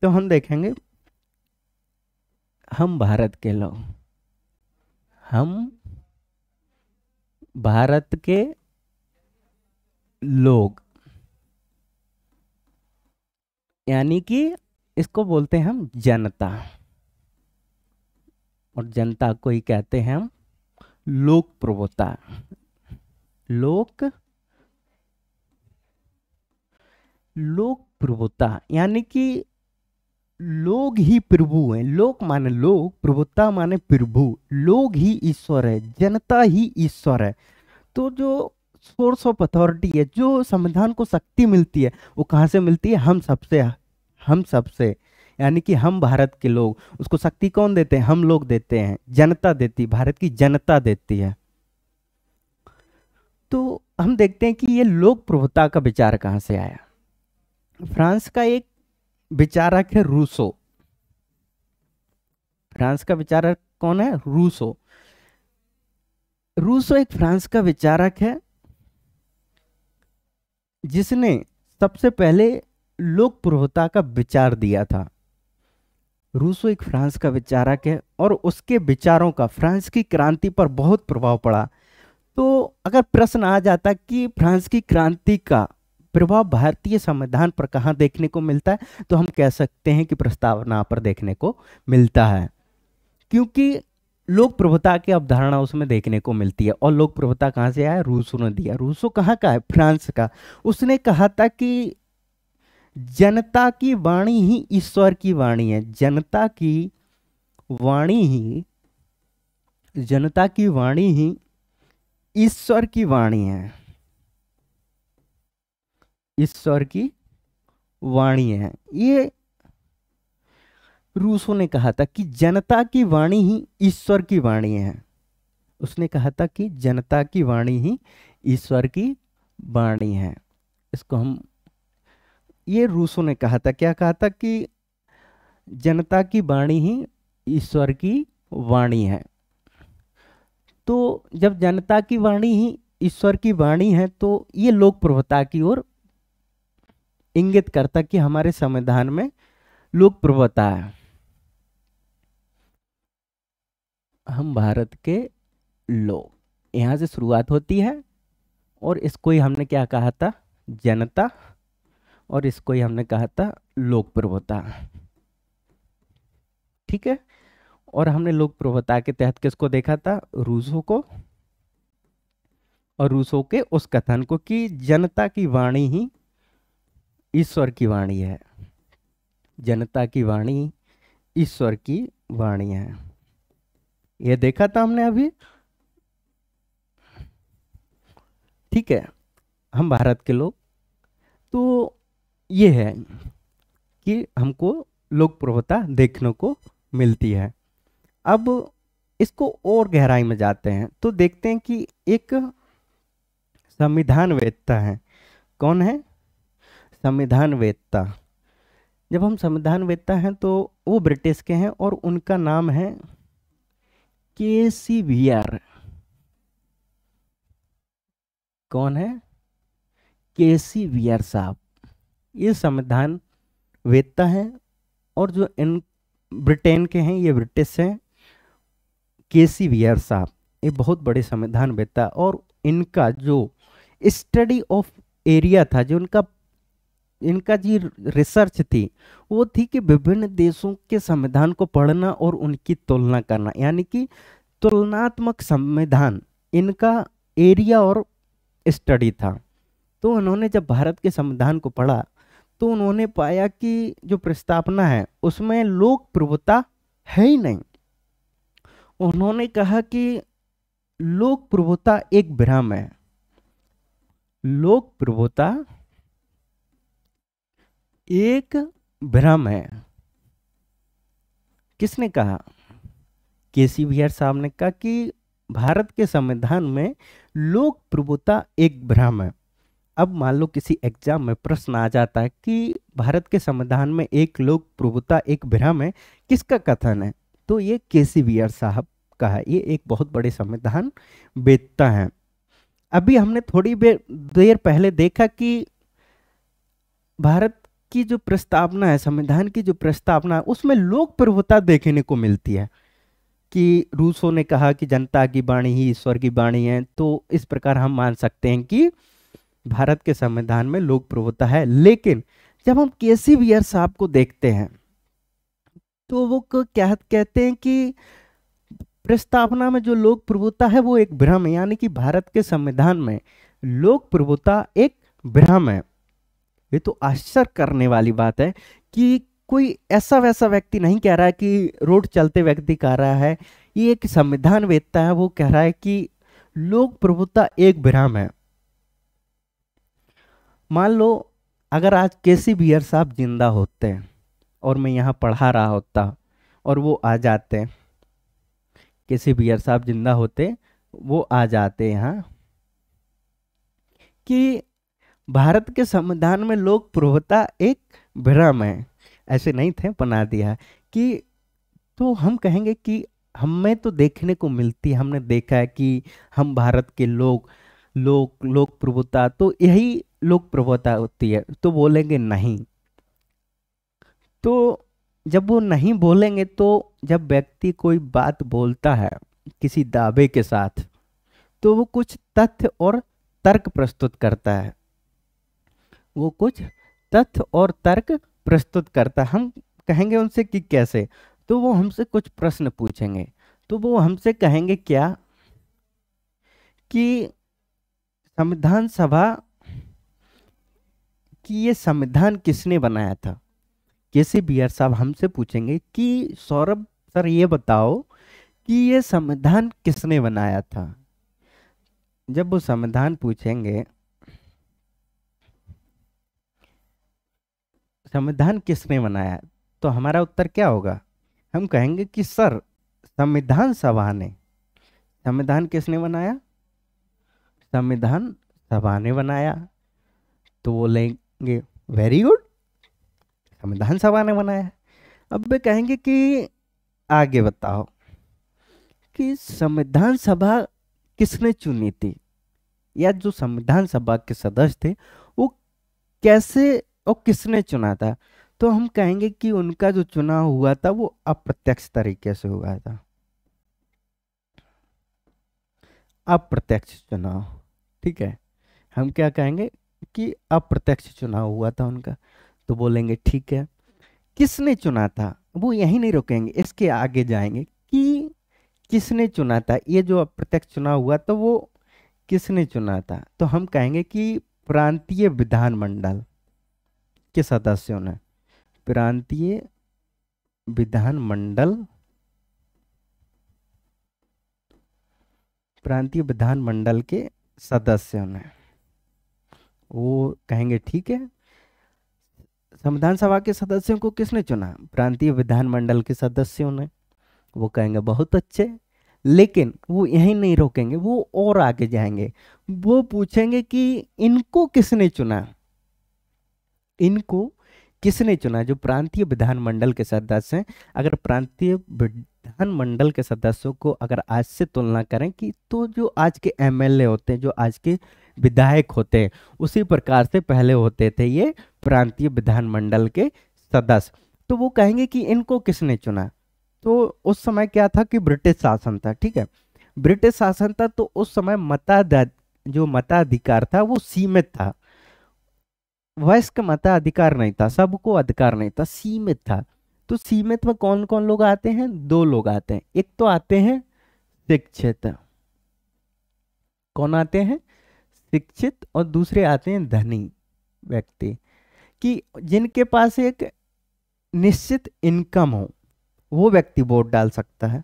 तो हम देखेंगे हम भारत के लोग हम भारत के लोग यानी कि इसको बोलते हैं हम जनता और जनता को ही कहते हैं हम लोक प्रभुता लोक लोक प्रभुता यानी कि लोग ही प्रभु हैं लोक माने लोग प्रभुता माने प्रभु लोग ही ईश्वर है जनता ही ईश्वर है तो जो सोर्स ऑफ अथॉरिटी है जो संविधान को शक्ति मिलती है वो कहाँ से मिलती है हम सबसे हम सबसे यानी कि हम भारत के लोग उसको शक्ति कौन देते हैं हम लोग देते हैं जनता देती भारत की जनता देती है तो हम देखते हैं कि ये लोक प्रभुता का विचार कहाँ से आया फ्रांस का एक विचारक है रूसो फ्रांस का विचारक कौन है रूसो रूसो एक फ्रांस का विचारक है जिसने सबसे पहले लोक का विचार दिया था रूसो एक फ्रांस का विचारक है और उसके विचारों का फ्रांस की क्रांति पर बहुत प्रभाव पड़ा तो अगर प्रश्न आ जाता कि फ्रांस की क्रांति का प्रभाव भारतीय संविधान पर कहाँ देखने को मिलता है तो हम कह सकते हैं कि प्रस्तावना पर देखने को मिलता है क्योंकि लोक प्रभुता की अवधारणा उसमें देखने को मिलती है और लोक प्रभुता कहाँ से आया रूसो ने दिया रूसो कहाँ का है फ्रांस का उसने कहा था कि जनता की वाणी ही ईश्वर की वाणी है जनता की वाणी ही जनता की वाणी ही ईश्वर की वाणी है ईश्वर की वाणी है ये रूसो ने कहा था कि जनता की वाणी ही ईश्वर की वाणी है उसने कहा था कि जनता की वाणी ही ईश्वर की वाणी है इसको हम ये रूसो ने कहा था क्या कहा था कि जनता की वाणी ही ईश्वर की वाणी है तो जब जनता की वाणी ही ईश्वर की वाणी है तो ये लोक प्रभुता की ओर इंगित करता कि हमारे संविधान में लोक प्रभुता है हम भारत के लोग यहां से शुरुआत होती है और इसको ही हमने क्या कहा था जनता और इसको ही हमने कहा था लोक प्रभुता ठीक है और हमने लोक प्रभुता के तहत किसको देखा था रूसो को और रूसो के उस कथन को कि जनता की वाणी ही ईश्वर की वाणी है जनता की वाणी ईश्वर की वाणी है यह देखा था हमने अभी ठीक है हम भारत के लोग तो ये है कि हमको लोक प्रभुता देखने को मिलती है अब इसको और गहराई में जाते हैं तो देखते हैं कि एक संविधान वेदता है कौन है संविधान वेत्ता जब हम संविधान वेत्ता हैं तो वो ब्रिटिश के हैं और उनका नाम है के सी वी आर कौन है के सी वी आर साहब ये संविधान वेत्ता हैं और जो इन ब्रिटेन के हैं ये ब्रिटिश हैं के सी वी आर साहब ये बहुत बड़े संविधान वेत्ता और इनका जो स्टडी ऑफ एरिया था जो उनका इनका जी रिसर्च थी वो थी कि विभिन्न देशों के संविधान को पढ़ना और उनकी तुलना करना यानी कि तुलनात्मक संविधान इनका एरिया और स्टडी था तो उन्होंने जब भारत के संविधान को पढ़ा तो उन्होंने पाया कि जो प्रस्तावना है उसमें लोक प्रभुता है ही नहीं उन्होंने कहा कि लोक प्रभुता एक भ्रम है लोक प्रभुता एक भ्रम है किसने कहा के सी बी आर साहब ने कहा कि भारत के संविधान में लोक प्रभुता एक भ्रम है अब मान लो किसी एग्जाम में प्रश्न आ जाता है कि भारत के संविधान में एक लोक प्रभुता एक भ्रम है किसका कथन है तो ये के सी बी आर साहब का है ये एक बहुत बड़े संविधान वेदता हैं अभी हमने थोड़ी देर पहले देखा कि भारत की जो प्रस्तावना है संविधान की जो प्रस्तावना है उसमें लोक प्रभुता देखने को मिलती है कि रूसों ने कहा कि जनता की वाणी ही ईश्वर की वाणी है तो इस प्रकार हम मान सकते हैं कि भारत के संविधान में लोक प्रभुता है लेकिन जब हम केसी बियर साहब को देखते हैं तो वो क्या कहते हैं कि प्रस्तावना में जो लोक प्रभुता है वो एक भ्रम है यानी कि भारत के संविधान में लोक प्रभुता एक भ्रम है ये तो आश्चर्य करने वाली बात है कि कोई ऐसा वैसा व्यक्ति नहीं कह रहा है कि रोड चलते व्यक्ति कह रहा है ये एक संविधान वेदता है वो कह रहा है कि लोक प्रभुता एक विराम है मान लो अगर आज के सी बी साहब जिंदा होते हैं और मैं यहाँ पढ़ा रहा होता और वो आ जाते केसी के सी साहब जिंदा होते वो आ जाते यहाँ कि भारत के संविधान में लोक प्रभुता एक भ्रम है ऐसे नहीं थे बना दिया कि तो हम कहेंगे कि हमें तो देखने को मिलती हमने देखा है कि हम भारत के लोग लोक लोक प्रभुता तो यही लोक प्रभुता होती है तो बोलेंगे नहीं तो जब वो नहीं बोलेंगे तो जब व्यक्ति कोई बात बोलता है किसी दावे के साथ तो वो कुछ तथ्य और तर्क प्रस्तुत करता है वो कुछ तथ्य और तर्क प्रस्तुत करता हम कहेंगे उनसे कि कैसे तो वो हमसे कुछ प्रश्न पूछेंगे तो वो हमसे कहेंगे क्या कि संविधान सभा कि ये संविधान किसने बनाया था कैसे बी आर साहब हमसे पूछेंगे कि सौरभ सर ये बताओ कि ये संविधान किसने बनाया था जब वो संविधान पूछेंगे संविधान किसने बनाया तो हमारा उत्तर क्या होगा हम कहेंगे कि सर संविधान सभा ने संविधान किसने बनाया संविधान सभा ने बनाया तो वो लेंगे वेरी गुड संविधान सभा ने बनाया अब वे कहेंगे कि आगे बताओ कि संविधान सभा किसने चुनी थी या जो संविधान सभा के सदस्य थे वो कैसे और किसने चुना था तो हम कहेंगे कि उनका जो चुनाव हुआ था वो अप्रत्यक्ष तरीके से हुआ था अप्रत्यक्ष चुनाव ठीक है हम क्या कहेंगे कि अप्रत्यक्ष चुनाव हुआ था उनका तो बोलेंगे ठीक है किसने चुना था वो यही नहीं रुकेंगे इसके आगे जाएंगे कि किसने चुना था ये जो अप्रत्यक्ष चुनाव हुआ तो वो किसने चुना था तो हम कहेंगे कि प्रांतीय विधानमंडल के सदस्यों ने प्रांतीय विधानमंडल प्रांतीय विधानमंडल के सदस्यों ने वो कहेंगे ठीक है संविधान सभा के सदस्यों को किसने चुना प्रांतीय विधानमंडल के सदस्यों ने वो कहेंगे बहुत अच्छे लेकिन वो यहीं नहीं रोकेंगे वो और आगे जाएंगे वो पूछेंगे कि इनको किसने चुना इनको किसने चुना जो प्रांतीय विधानमंडल के सदस्य हैं अगर प्रांतीय विधानमंडल के सदस्यों को अगर आज से तुलना करें कि तो जो आज के एमएलए होते हैं जो आज के विधायक होते हैं उसी प्रकार से पहले होते थे ये प्रांतीय विधानमंडल के सदस्य तो वो कहेंगे कि इनको किसने चुना तो उस समय क्या था कि ब्रिटिश शासन था ठीक है ब्रिटिश शासन था तो उस समय मताधा जो मताधिकार था वो सीमित था वयस्क मता अधिकार नहीं था सबको अधिकार नहीं था सीमित था तो सीमित में कौन कौन लोग आते हैं दो लोग आते हैं एक तो आते हैं शिक्षित कौन आते हैं शिक्षित और दूसरे आते हैं धनी व्यक्ति कि जिनके पास एक निश्चित इनकम हो वो व्यक्ति वोट डाल सकता है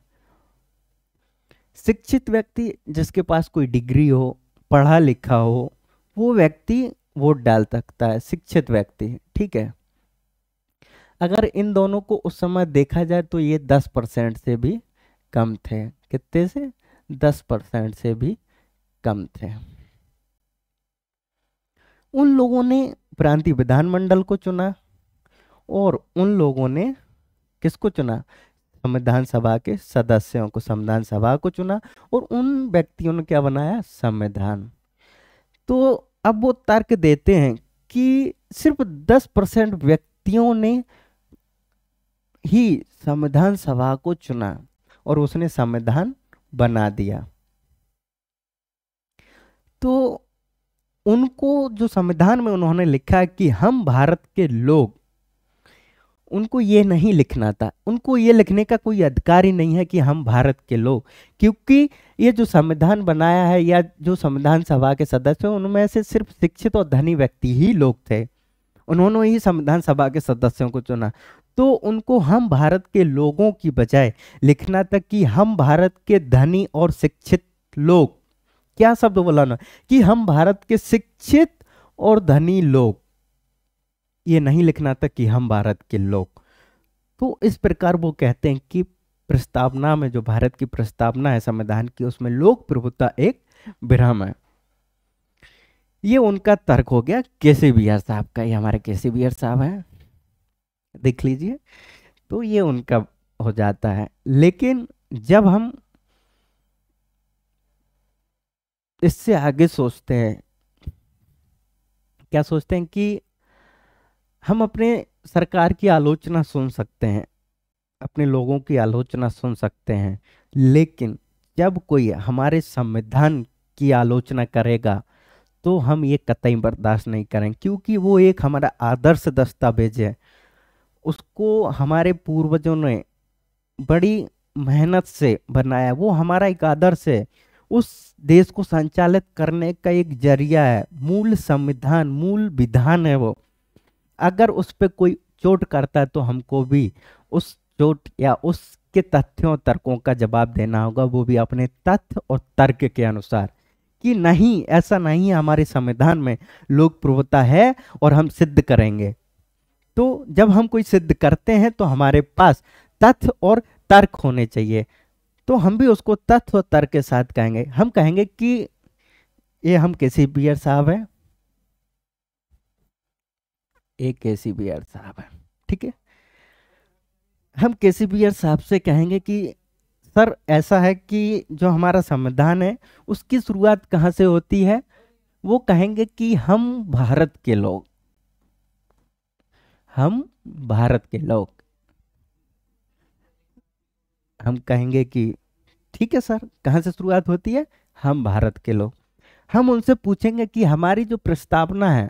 शिक्षित व्यक्ति जिसके पास कोई डिग्री हो पढ़ा लिखा हो वो व्यक्ति वोट डाल सकता है शिक्षित व्यक्ति ठीक है अगर इन दोनों को उस समय देखा जाए तो ये दस परसेंट से भी कम थे कितने से दस परसेंट से भी कम थे उन लोगों ने प्रांतीय विधानमंडल को चुना और उन लोगों ने किसको चुना संविधान सभा के सदस्यों को संविधान सभा को चुना और उन व्यक्तियों ने क्या बनाया संविधान तो अब वो तर्क देते हैं कि सिर्फ 10 परसेंट व्यक्तियों ने ही संविधान सभा को चुना और उसने संविधान बना दिया तो उनको जो संविधान में उन्होंने लिखा कि हम भारत के लोग उनको ये नहीं लिखना था उनको ये लिखने का कोई अधिकार ही नहीं है कि हम भारत के लोग क्योंकि ये जो संविधान बनाया है या जो संविधान सभा के सदस्य हैं उनमें से सिर्फ शिक्षित और धनी व्यक्ति ही लोग थे उन्होंने ही संविधान सभा के सदस्यों को चुना तो उनको हम भारत के लोगों की बजाय लिखना था कि हम भारत के धनी और शिक्षित लोग क्या शब्द बोलाना कि हम भारत के शिक्षित और धनी लोग ये नहीं लिखना था कि हम भारत के लोग तो इस प्रकार वो कहते हैं कि प्रस्तावना में जो भारत की प्रस्तावना है संविधान की उसमें लोक प्रभुता एक विराम है ये उनका तर्क हो गया कैसे बिहार साहब का ये हमारे कैसे बिहार साहब हैं देख लीजिए तो ये उनका हो जाता है लेकिन जब हम इससे आगे सोचते हैं क्या सोचते हैं कि हम अपने सरकार की आलोचना सुन सकते हैं अपने लोगों की आलोचना सुन सकते हैं लेकिन जब कोई हमारे संविधान की आलोचना करेगा तो हम ये कतई बर्दाश्त नहीं करें क्योंकि वो एक हमारा आदर्श दस्तावेज है उसको हमारे पूर्वजों ने बड़ी मेहनत से बनाया वो हमारा एक आदर्श है उस देश को संचालित करने का एक जरिया है मूल संविधान मूल विधान है वो अगर उस पर कोई चोट करता है तो हमको भी उस चोट या उसके तथ्यों तर्कों का जवाब देना होगा वो भी अपने तथ्य और तर्क के अनुसार कि नहीं ऐसा नहीं है हमारे संविधान में लोक प्रभुता है और हम सिद्ध करेंगे तो जब हम कोई सिद्ध करते हैं तो हमारे पास तथ्य और तर्क होने चाहिए तो हम भी उसको तथ्य और तर्क के साथ कहेंगे हम कहेंगे कि ये हम किसी सी साहब हैं एक के सी बी आर साहब है ठीक है हम के सी बी आर साहब से कहेंगे कि सर ऐसा है कि जो हमारा संविधान है उसकी शुरुआत कहाँ से होती है वो कहेंगे कि हम भारत के लोग हम भारत के लोग हम कहेंगे कि ठीक है सर कहाँ से शुरुआत होती है हम भारत के लोग हम उनसे पूछेंगे कि हमारी जो प्रस्तावना है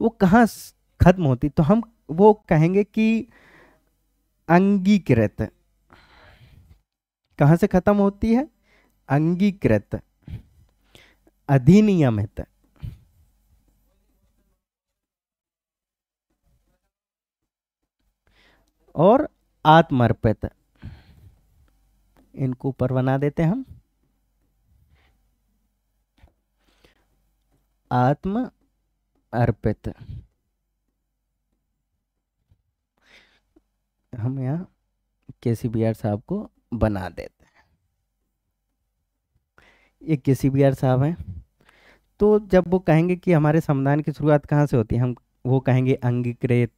वो कहाँ खत्म होती तो हम वो कहेंगे कि अंगीकृत कहां से खत्म होती है अंगीकृत अधिनियमित और आत्मर्पित इनको ऊपर बना देते हम आत्म अर्पित हम यहाँ के सी बी आर साहब को बना देते हैं ये के सी साहब हैं तो जब वो कहेंगे कि हमारे संविधान की शुरुआत कहाँ से होती है हम वो कहेंगे अंगीकृत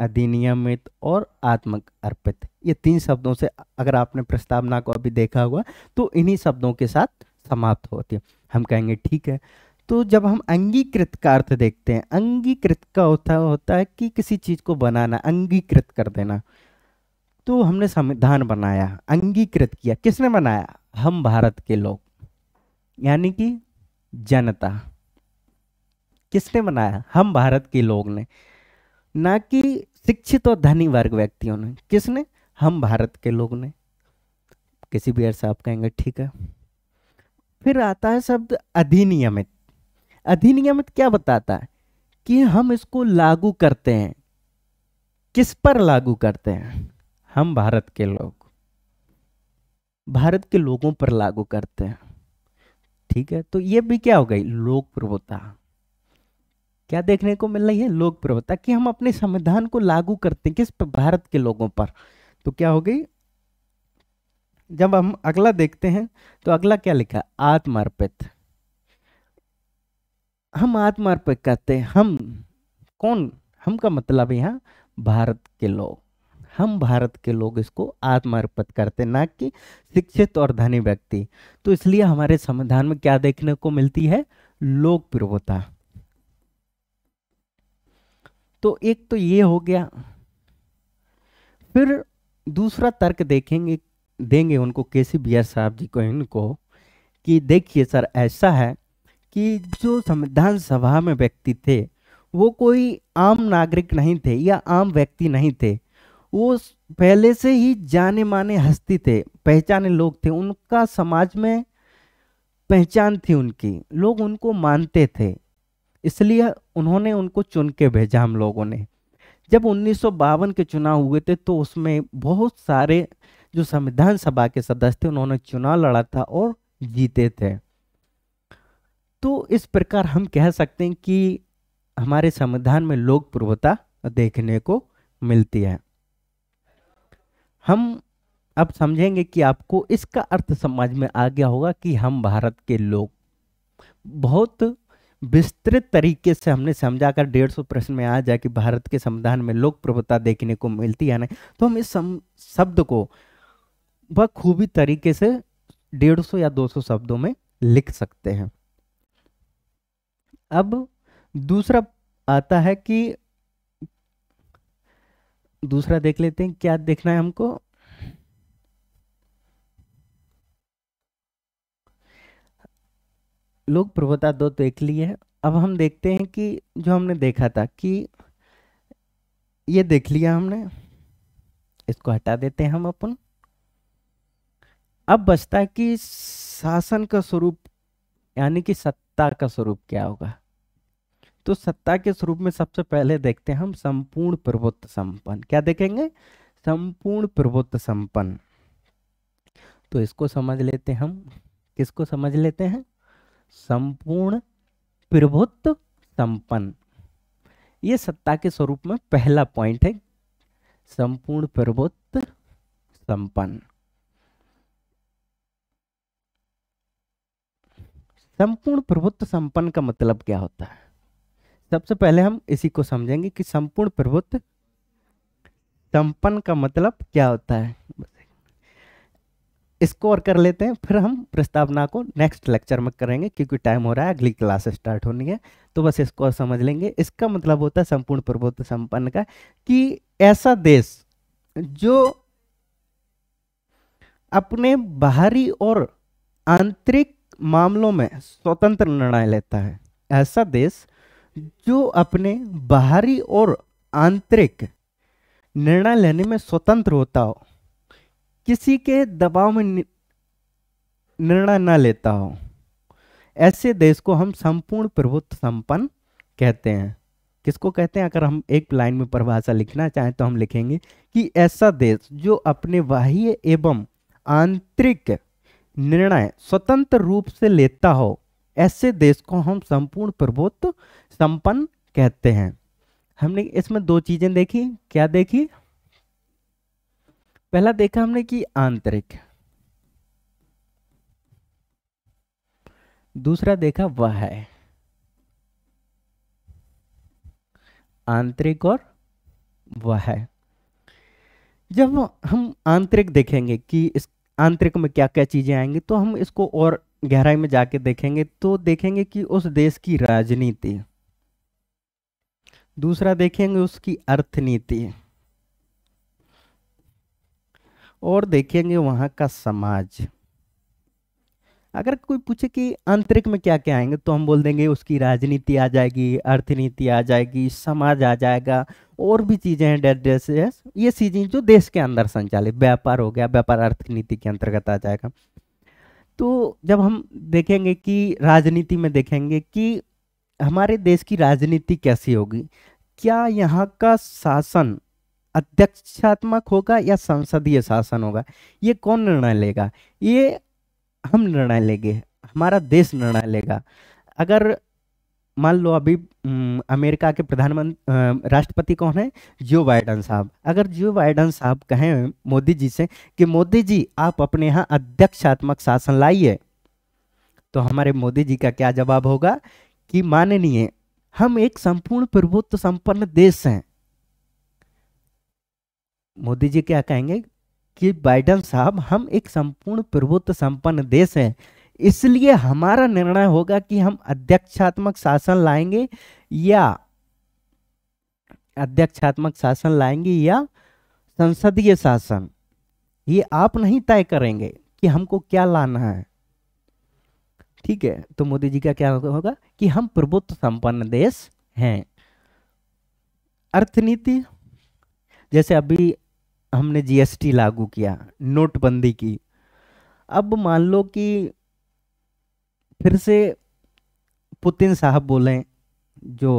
अधिनियमित और आत्मक अर्पित ये तीन शब्दों से अगर आपने प्रस्तावना को अभी देखा हुआ तो इन्हीं शब्दों के साथ समाप्त होती है हम कहेंगे ठीक है तो जब हम अंगीकृत का अर्थ देखते हैं अंगीकृत का होता होता है कि किसी चीज़ को बनाना अंगीकृत कर देना तो हमने संविधान बनाया अंगीकृत किया किसने बनाया हम भारत के लोग यानी कि जनता किसने बनाया हम भारत के लोग ने ना कि शिक्षित और धनी वर्ग व्यक्तियों ने किसने हम भारत के लोग ने किसी भी अर्थ आप कहेंगे ठीक है फिर आता है शब्द अधिनियमित अधिनियमित क्या बताता है कि हम इसको लागू करते हैं किस पर लागू करते हैं हम भारत के लोग भारत के लोगों पर लागू करते हैं ठीक है तो ये भी क्या हो गई लोक प्रभुता क्या देखने को मिल रही है लोक प्रभुता कि हम अपने संविधान को लागू करते हैं किस पर भारत के लोगों पर तो क्या हो गई जब हम अगला देखते हैं तो अगला क्या लिखा आत्मार्पित हम आत्मार्पित करते हैं हम कौन हम का मतलब यहां भारत के लोग हम भारत के लोग इसको आत्मार्पित करते ना कि शिक्षित और धनी व्यक्ति तो इसलिए हमारे संविधान में क्या देखने को मिलती है लोक प्रभुता तो एक तो ये हो गया फिर दूसरा तर्क देखेंगे देंगे उनको के सी बी साहब जी को इनको कि देखिए सर ऐसा है कि जो संविधान सभा में व्यक्ति थे वो कोई आम नागरिक नहीं थे या आम व्यक्ति नहीं थे वो पहले से ही जाने माने हस्ती थे पहचाने लोग थे उनका समाज में पहचान थी उनकी लोग उनको मानते थे इसलिए उन्होंने उनको चुन के भेजा हम लोगों ने जब उन्नीस के चुनाव हुए थे तो उसमें बहुत सारे जो संविधान सभा के सदस्य थे उन्होंने चुनाव लड़ा था और जीते थे तो इस प्रकार हम कह सकते हैं कि हमारे संविधान में लोकप्रभुता देखने को मिलती है हम अब समझेंगे कि आपको इसका अर्थ समझ में आ गया होगा कि हम भारत के लोग बहुत विस्तृत तरीके से हमने समझा कर डेढ़ सौ प्रश्न में आ जाए कि भारत के संविधान में लोक प्रभुता देखने को मिलती है नहीं तो हम इस शब्द को बखूबी तरीके से डेढ़ सौ या दो सौ शब्दों में लिख सकते हैं अब दूसरा आता है कि दूसरा देख लेते हैं क्या देखना है हमको लोग प्रवता दो देख लिए है अब हम देखते हैं कि जो हमने देखा था कि ये देख लिया हमने इसको हटा देते हैं हम अपन अब बचता है कि शासन का स्वरूप यानी कि सत्ता का स्वरूप क्या होगा तो सत्ता के स्वरूप में सबसे पहले देखते हैं हम संपूर्ण प्रभुत्व संपन्न क्या देखेंगे संपूर्ण प्रभुत्व संपन्न तो इसको समझ लेते हैं हम किसको समझ लेते हैं संपूर्ण प्रभुत्व संपन्न ये सत्ता के स्वरूप में पहला पॉइंट है संपूर्ण प्रभुत्व संपन्न संपूर्ण प्रभुत्व संपन्न का मतलब क्या होता है सबसे पहले हम इसी को समझेंगे कि संपूर्ण प्रभुत्व संपन्न का मतलब क्या होता है स्कोर कर लेते हैं फिर हम प्रस्तावना को नेक्स्ट लेक्चर में करेंगे क्योंकि टाइम हो रहा है अगली क्लास स्टार्ट होनी है तो बस इसको समझ लेंगे इसका मतलब होता है संपूर्ण प्रभुत्व संपन्न का कि ऐसा देश जो अपने बाहरी और आंतरिक मामलों में स्वतंत्र निर्णय लेता है ऐसा देश जो अपने बाहरी और आंतरिक निर्णय लेने में स्वतंत्र होता हो किसी के दबाव में निर्णय न लेता हो ऐसे देश को हम संपूर्ण प्रभुत्व संपन्न कहते हैं किसको कहते हैं अगर हम एक लाइन में परिभाषा लिखना चाहें तो हम लिखेंगे कि ऐसा देश जो अपने बाह्य एवं आंतरिक निर्णय स्वतंत्र रूप से लेता हो ऐसे देश को हम संपूर्ण प्रभुत्व संपन्न कहते हैं हमने इसमें दो चीजें देखी क्या देखी पहला देखा हमने कि आंतरिक दूसरा देखा वह है आंतरिक और वह है जब हम आंतरिक देखेंगे कि इस आंतरिक में क्या क्या चीजें आएंगी तो हम इसको और गहराई में जाके देखेंगे तो देखेंगे कि उस देश की राजनीति दूसरा देखेंगे उसकी अर्थनीति और देखेंगे वहां का समाज अगर कोई पूछे कि आंतरिक में क्या क्या आएंगे तो हम बोल देंगे उसकी राजनीति आ जाएगी अर्थनीति आ जाएगी समाज आ जाएगा और भी चीज़ें हैं डेड ये चीज़ें जो देश के अंदर संचालित व्यापार हो गया व्यापार अर्थनीति के अंतर्गत आ जाएगा तो जब हम देखेंगे कि राजनीति में देखेंगे कि हमारे देश की राजनीति कैसी होगी क्या यहाँ का शासन अध्यक्षात्मक होगा या संसदीय शासन होगा ये कौन निर्णय लेगा ये हम निर्णय लेंगे हमारा देश निर्णय लेगा अगर मान लो अभी अमेरिका के प्रधानमंत्री राष्ट्रपति कौन है जो बाइडन साहब अगर जो बाइडन साहब कहें मोदी जी से कि मोदी जी आप अपने यहाँ अध्यक्षात्मक शासन लाइए तो हमारे मोदी जी का क्या जवाब होगा कि माननीय हम एक संपूर्ण प्रभुत्व संपन्न देश हैं मोदी जी क्या कहेंगे कि बाइडन साहब हम एक संपूर्ण प्रभुत्व संपन्न देश हैं इसलिए हमारा निर्णय होगा कि हम अध्यक्षात्मक शासन लाएंगे या अध्यक्षात्मक शासन लाएंगे या संसदीय शासन ये आप नहीं तय करेंगे कि हमको क्या लाना है ठीक है तो मोदी जी का क्या होगा कि हम प्रभुत्व संपन्न देश हैं अर्थनीति जैसे अभी हमने जीएसटी लागू किया नोटबंदी की अब मान लो कि फिर से पुतिन साहब बोले जो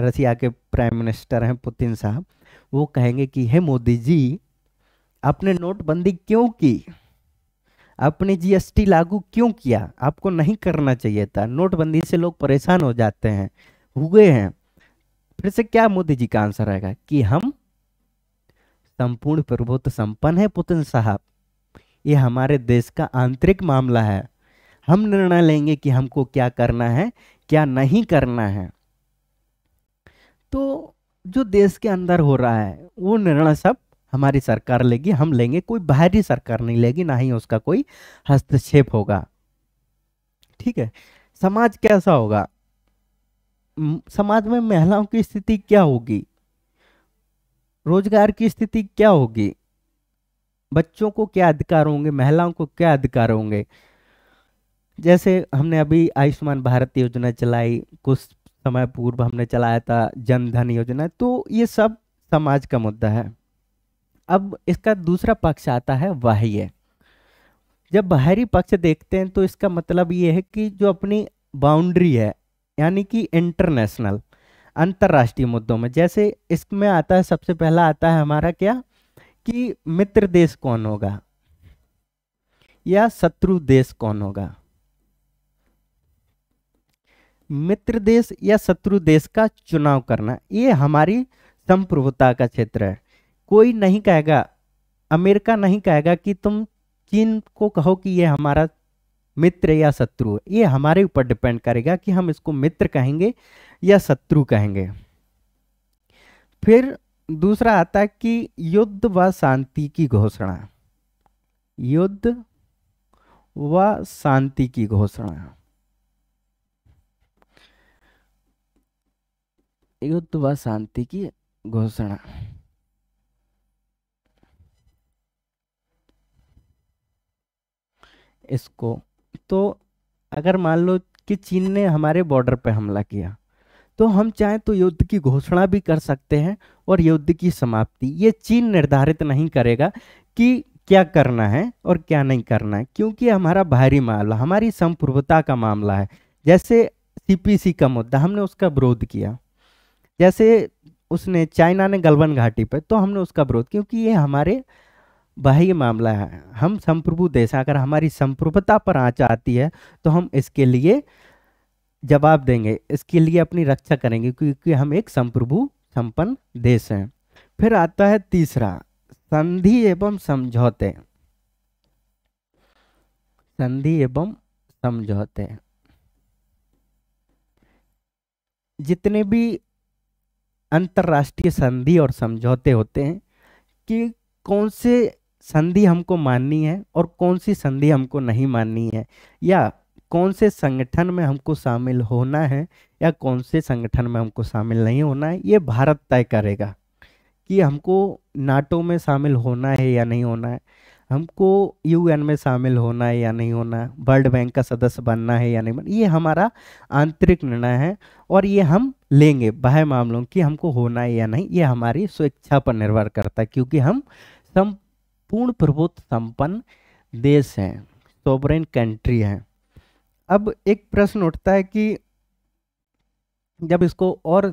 रसिया के प्राइम मिनिस्टर हैं पुतिन साहब वो कहेंगे कि हे मोदी जी आपने नोटबंदी क्यों की आपने जीएसटी लागू क्यों किया आपको नहीं करना चाहिए था नोटबंदी से लोग परेशान हो जाते हैं हुए हैं फिर से क्या मोदी जी का आंसर आएगा कि हम संपूर्ण प्रभुत्व संपन्न है पुतिन साहब ये हमारे देश का आंतरिक मामला है हम निर्णय लेंगे कि हमको क्या करना है क्या नहीं करना है तो जो देश के अंदर हो रहा है वो निर्णय सब हमारी सरकार लेगी हम लेंगे कोई बाहरी सरकार नहीं लेगी ना ही उसका कोई हस्तक्षेप होगा ठीक है समाज कैसा होगा समाज में महिलाओं की स्थिति क्या होगी रोजगार की स्थिति क्या होगी बच्चों को क्या अधिकार होंगे महिलाओं को क्या अधिकार होंगे जैसे हमने अभी आयुष्मान भारत योजना चलाई कुछ समय पूर्व हमने चलाया था जनधन योजना तो ये सब समाज का मुद्दा है अब इसका दूसरा पक्ष आता है बाह्य जब बाहरी पक्ष देखते हैं तो इसका मतलब ये है कि जो अपनी बाउंड्री है यानी कि इंटरनेशनल अंतर्राष्ट्रीय मुद्दों में जैसे इसमें आता है सबसे पहला आता है हमारा क्या कि मित्र देश कौन होगा या शत्रु देश कौन होगा मित्र देश या शत्रु देश का चुनाव करना ये हमारी संप्रभुता का क्षेत्र है कोई नहीं कहेगा अमेरिका नहीं कहेगा कि तुम चीन को कहो कि ये हमारा मित्र या शत्रु ये हमारे ऊपर डिपेंड करेगा कि हम इसको मित्र कहेंगे या शत्रु कहेंगे फिर दूसरा आता है कि युद्ध व शांति की घोषणा युद्ध व शांति की घोषणा युद्ध व शांति की घोषणा इसको तो अगर मान लो कि चीन ने हमारे बॉर्डर पर हमला किया तो हम चाहे तो युद्ध की घोषणा भी कर सकते हैं और युद्ध की समाप्ति ये चीन निर्धारित नहीं करेगा कि क्या करना है और क्या नहीं करना है क्योंकि हमारा भारी मामला हमारी संप्रभुता का मामला है जैसे सीपीसी का मुद्दा हमने उसका विरोध किया जैसे उसने चाइना ने गलवन घाटी पर तो हमने उसका विरोध क्योंकि ये हमारे बाह्य मामला है हम संप्रभु देश अगर हमारी संप्रभुता पर आँच आती है तो हम इसके लिए जवाब देंगे इसके लिए अपनी रक्षा करेंगे क्योंकि हम एक संप्रभु संपन्न देश हैं फिर आता है तीसरा संधि एवं समझौते संधि एवं समझौते जितने भी अंतर्राष्ट्रीय संधि और समझौते होते हैं कि कौन से संधि हमको माननी है और कौन सी संधि हमको नहीं माननी है या कौन से संगठन में हमको शामिल होना है या कौन से संगठन में हमको शामिल नहीं होना है ये भारत तय करेगा कि हमको नाटो में शामिल होना है या नहीं होना है हमको यूएन में शामिल होना है या नहीं होना वर्ल्ड बैंक का सदस्य बनना है या नहीं बनना ये हमारा आंतरिक निर्णय है और ये हम लेंगे बाह्य मामलों की हमको होना है या नहीं ये हमारी स्वेच्छा पर निर्भर करता है क्योंकि हम संपूर्ण प्रभुत्व संपन्न देश हैं सोवरेन कंट्री हैं अब एक प्रश्न उठता है कि जब इसको और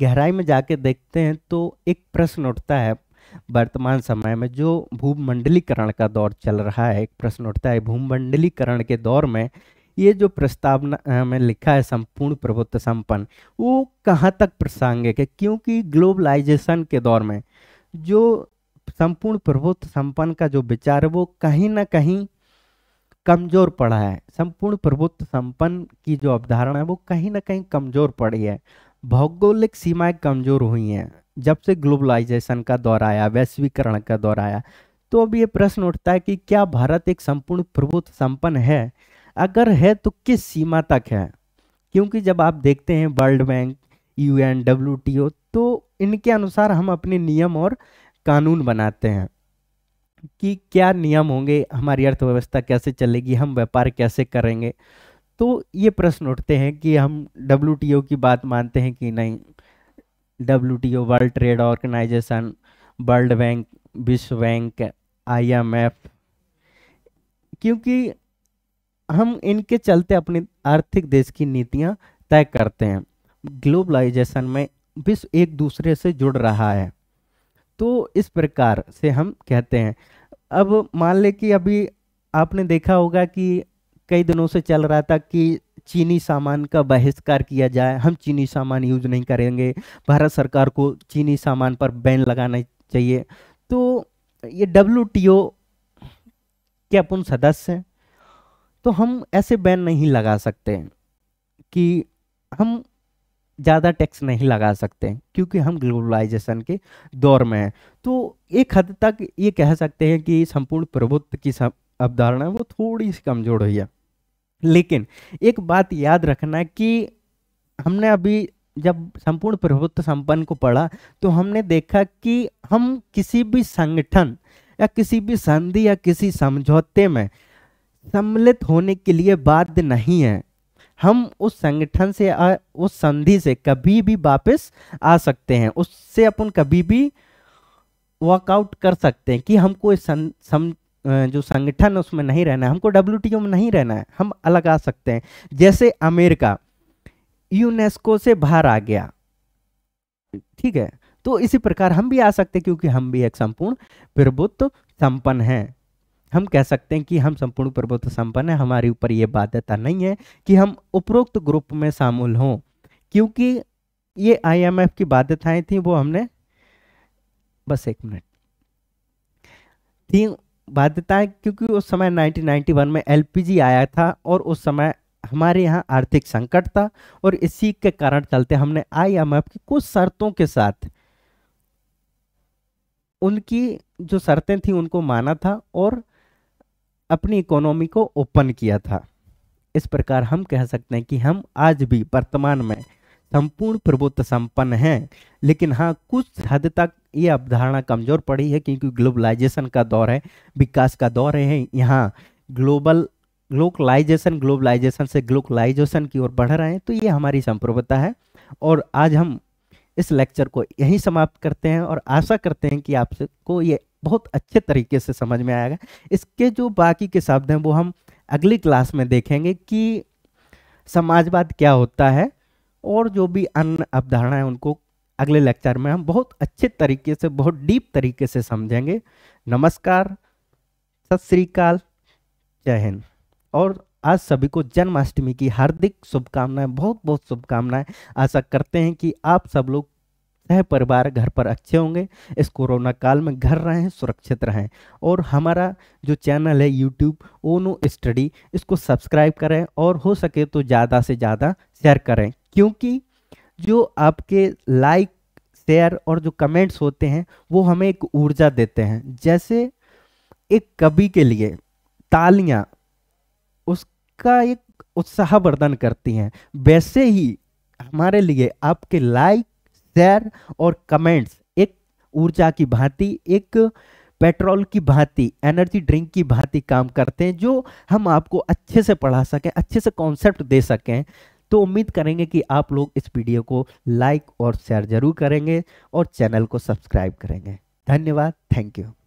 गहराई में जाके देखते हैं तो एक प्रश्न उठता है वर्तमान समय में जो भूमंडलीकरण का दौर चल रहा है एक प्रश्न उठता है भूमंडलीकरण के दौर में ये जो प्रस्तावना में लिखा है संपूर्ण प्रभुत्व संपन्न वो कहाँ तक प्रसांगिक है क्योंकि ग्लोबलाइजेशन के दौर में जो संपूर्ण प्रभुत्व संपन्न का जो विचार है वो कहीं ना कहीं कमज़ोर पड़ा है संपूर्ण प्रभुत्व संपन्न की जो अवधारणा है वो कहीं ना कहीं कमज़ोर पड़ी है भौगोलिक सीमाएं कमज़ोर हुई हैं जब से ग्लोबलाइजेशन का दौर आया वैश्वीकरण का दौर आया तो अब ये प्रश्न उठता है कि क्या भारत एक संपूर्ण प्रभुत्व संपन्न है अगर है तो किस सीमा तक है क्योंकि जब आप देखते हैं World Bank U N T O तो इनके अनुसार हम अपने नियम और कानून बनाते हैं कि क्या नियम होंगे हमारी अर्थव्यवस्था कैसे चलेगी हम व्यापार कैसे करेंगे तो ये प्रश्न उठते हैं कि हम डब्ल्यू की बात मानते हैं कि नहीं W O World Trade Organization World Bank विश्व बैंक आईएमएफ क्योंकि हम इनके चलते अपनी आर्थिक देश की नीतियां तय करते हैं ग्लोबलाइजेशन में विश्व एक दूसरे से जुड़ रहा है तो इस प्रकार से हम कहते हैं अब मान ले कि अभी आपने देखा होगा कि कई दिनों से चल रहा था कि चीनी सामान का बहिष्कार किया जाए हम चीनी सामान यूज नहीं करेंगे भारत सरकार को चीनी सामान पर बैन लगाना चाहिए तो ये डब्ल्यू टी ओ के अपन सदस्य हैं तो हम ऐसे बैन नहीं लगा सकते कि हम ज़्यादा टैक्स नहीं लगा सकते क्योंकि हम ग्लोबलाइजेशन के दौर में हैं तो एक हद तक ये कह सकते हैं कि संपूर्ण प्रभुत्व की अवधारणा वो थोड़ी सी कमज़ोर हुई है लेकिन एक बात याद रखना कि हमने अभी जब संपूर्ण प्रभुत्व संपन्न को पढ़ा तो हमने देखा कि हम किसी भी संगठन या किसी भी संधि या किसी समझौते में सम्मिलित होने के लिए बाध्य नहीं है हम उस संगठन से आ, उस संधि से कभी भी वापस आ सकते हैं उससे अपन कभी भी वर्कआउट कर सकते हैं कि हमको इस सं, सम, जो संगठन है उसमें नहीं रहना है हमको डब्ल्यू में नहीं रहना है हम अलग आ सकते हैं जैसे अमेरिका यूनेस्को से बाहर आ गया ठीक है तो इसी प्रकार हम भी आ सकते हैं क्योंकि हम भी एक संपूर्ण प्रभुत्व संपन्न हैं हम कह सकते हैं कि हम संपूर्ण प्रभुत्व संपन्न है हमारे ऊपर ये बाध्यता नहीं है कि हम उपरोक्त ग्रुप में शामिल हों क्योंकि ये आईएमएफ की बाध्यताएं थी वो हमने बस एक मिनट थी बाध्यता है क्योंकि उस समय 1991 में एलपीजी आया था और उस समय हमारे यहाँ आर्थिक संकट था और इसी के कारण चलते हमने आईएमएफ की कुछ शर्तों के साथ उनकी जो शर्तें थी उनको माना था और अपनी इकोनॉमी को ओपन किया था इस प्रकार हम कह सकते हैं कि हम आज भी वर्तमान में संपूर्ण प्रभुत्व तो संपन्न है लेकिन हाँ कुछ हद तक ये अवधारणा कमजोर पड़ी है क्योंकि ग्लोबलाइजेशन का दौर है विकास का दौर है यहाँ ग्लोबल ग्लोकलाइजेशन ग्लोबलाइजेशन से ग्लोकलाइजेशन की ओर बढ़ रहे हैं तो ये हमारी संप्रभुता है और आज हम इस लेक्चर को यहीं समाप्त करते हैं और आशा करते हैं कि आपको ये बहुत अच्छे तरीके से समझ में आएगा इसके जो बाकी के शब्द हैं वो हम अगली क्लास में देखेंगे कि समाजवाद क्या होता है और जो भी अन्य अवधारणाएं उनको अगले लेक्चर में हम बहुत अच्छे तरीके से बहुत डीप तरीके से समझेंगे नमस्कार सत श्रीकाल जय हिंद और आज सभी को जन्माष्टमी की हार्दिक शुभकामनाएं बहुत बहुत शुभकामनाएं आशा करते हैं कि आप सब लोग सह परिवार घर पर अच्छे होंगे इस कोरोना काल में घर रहें सुरक्षित रहें और हमारा जो चैनल है यूट्यूब ओनो स्टडी इसको सब्सक्राइब करें और हो सके तो ज़्यादा से ज़्यादा शेयर करें क्योंकि जो आपके लाइक शेयर और जो कमेंट्स होते हैं वो हमें एक ऊर्जा देते हैं जैसे एक कवि के लिए तालियां उसका एक उत्साह वर्धन करती हैं वैसे ही हमारे लिए आपके लाइक शेयर और कमेंट्स एक ऊर्जा की भांति एक पेट्रोल की भांति एनर्जी ड्रिंक की भांति काम करते हैं जो हम आपको अच्छे से पढ़ा सकें अच्छे से कॉन्सेप्ट दे सकें तो उम्मीद करेंगे कि आप लोग इस वीडियो को लाइक और शेयर जरूर करेंगे और चैनल को सब्सक्राइब करेंगे धन्यवाद थैंक यू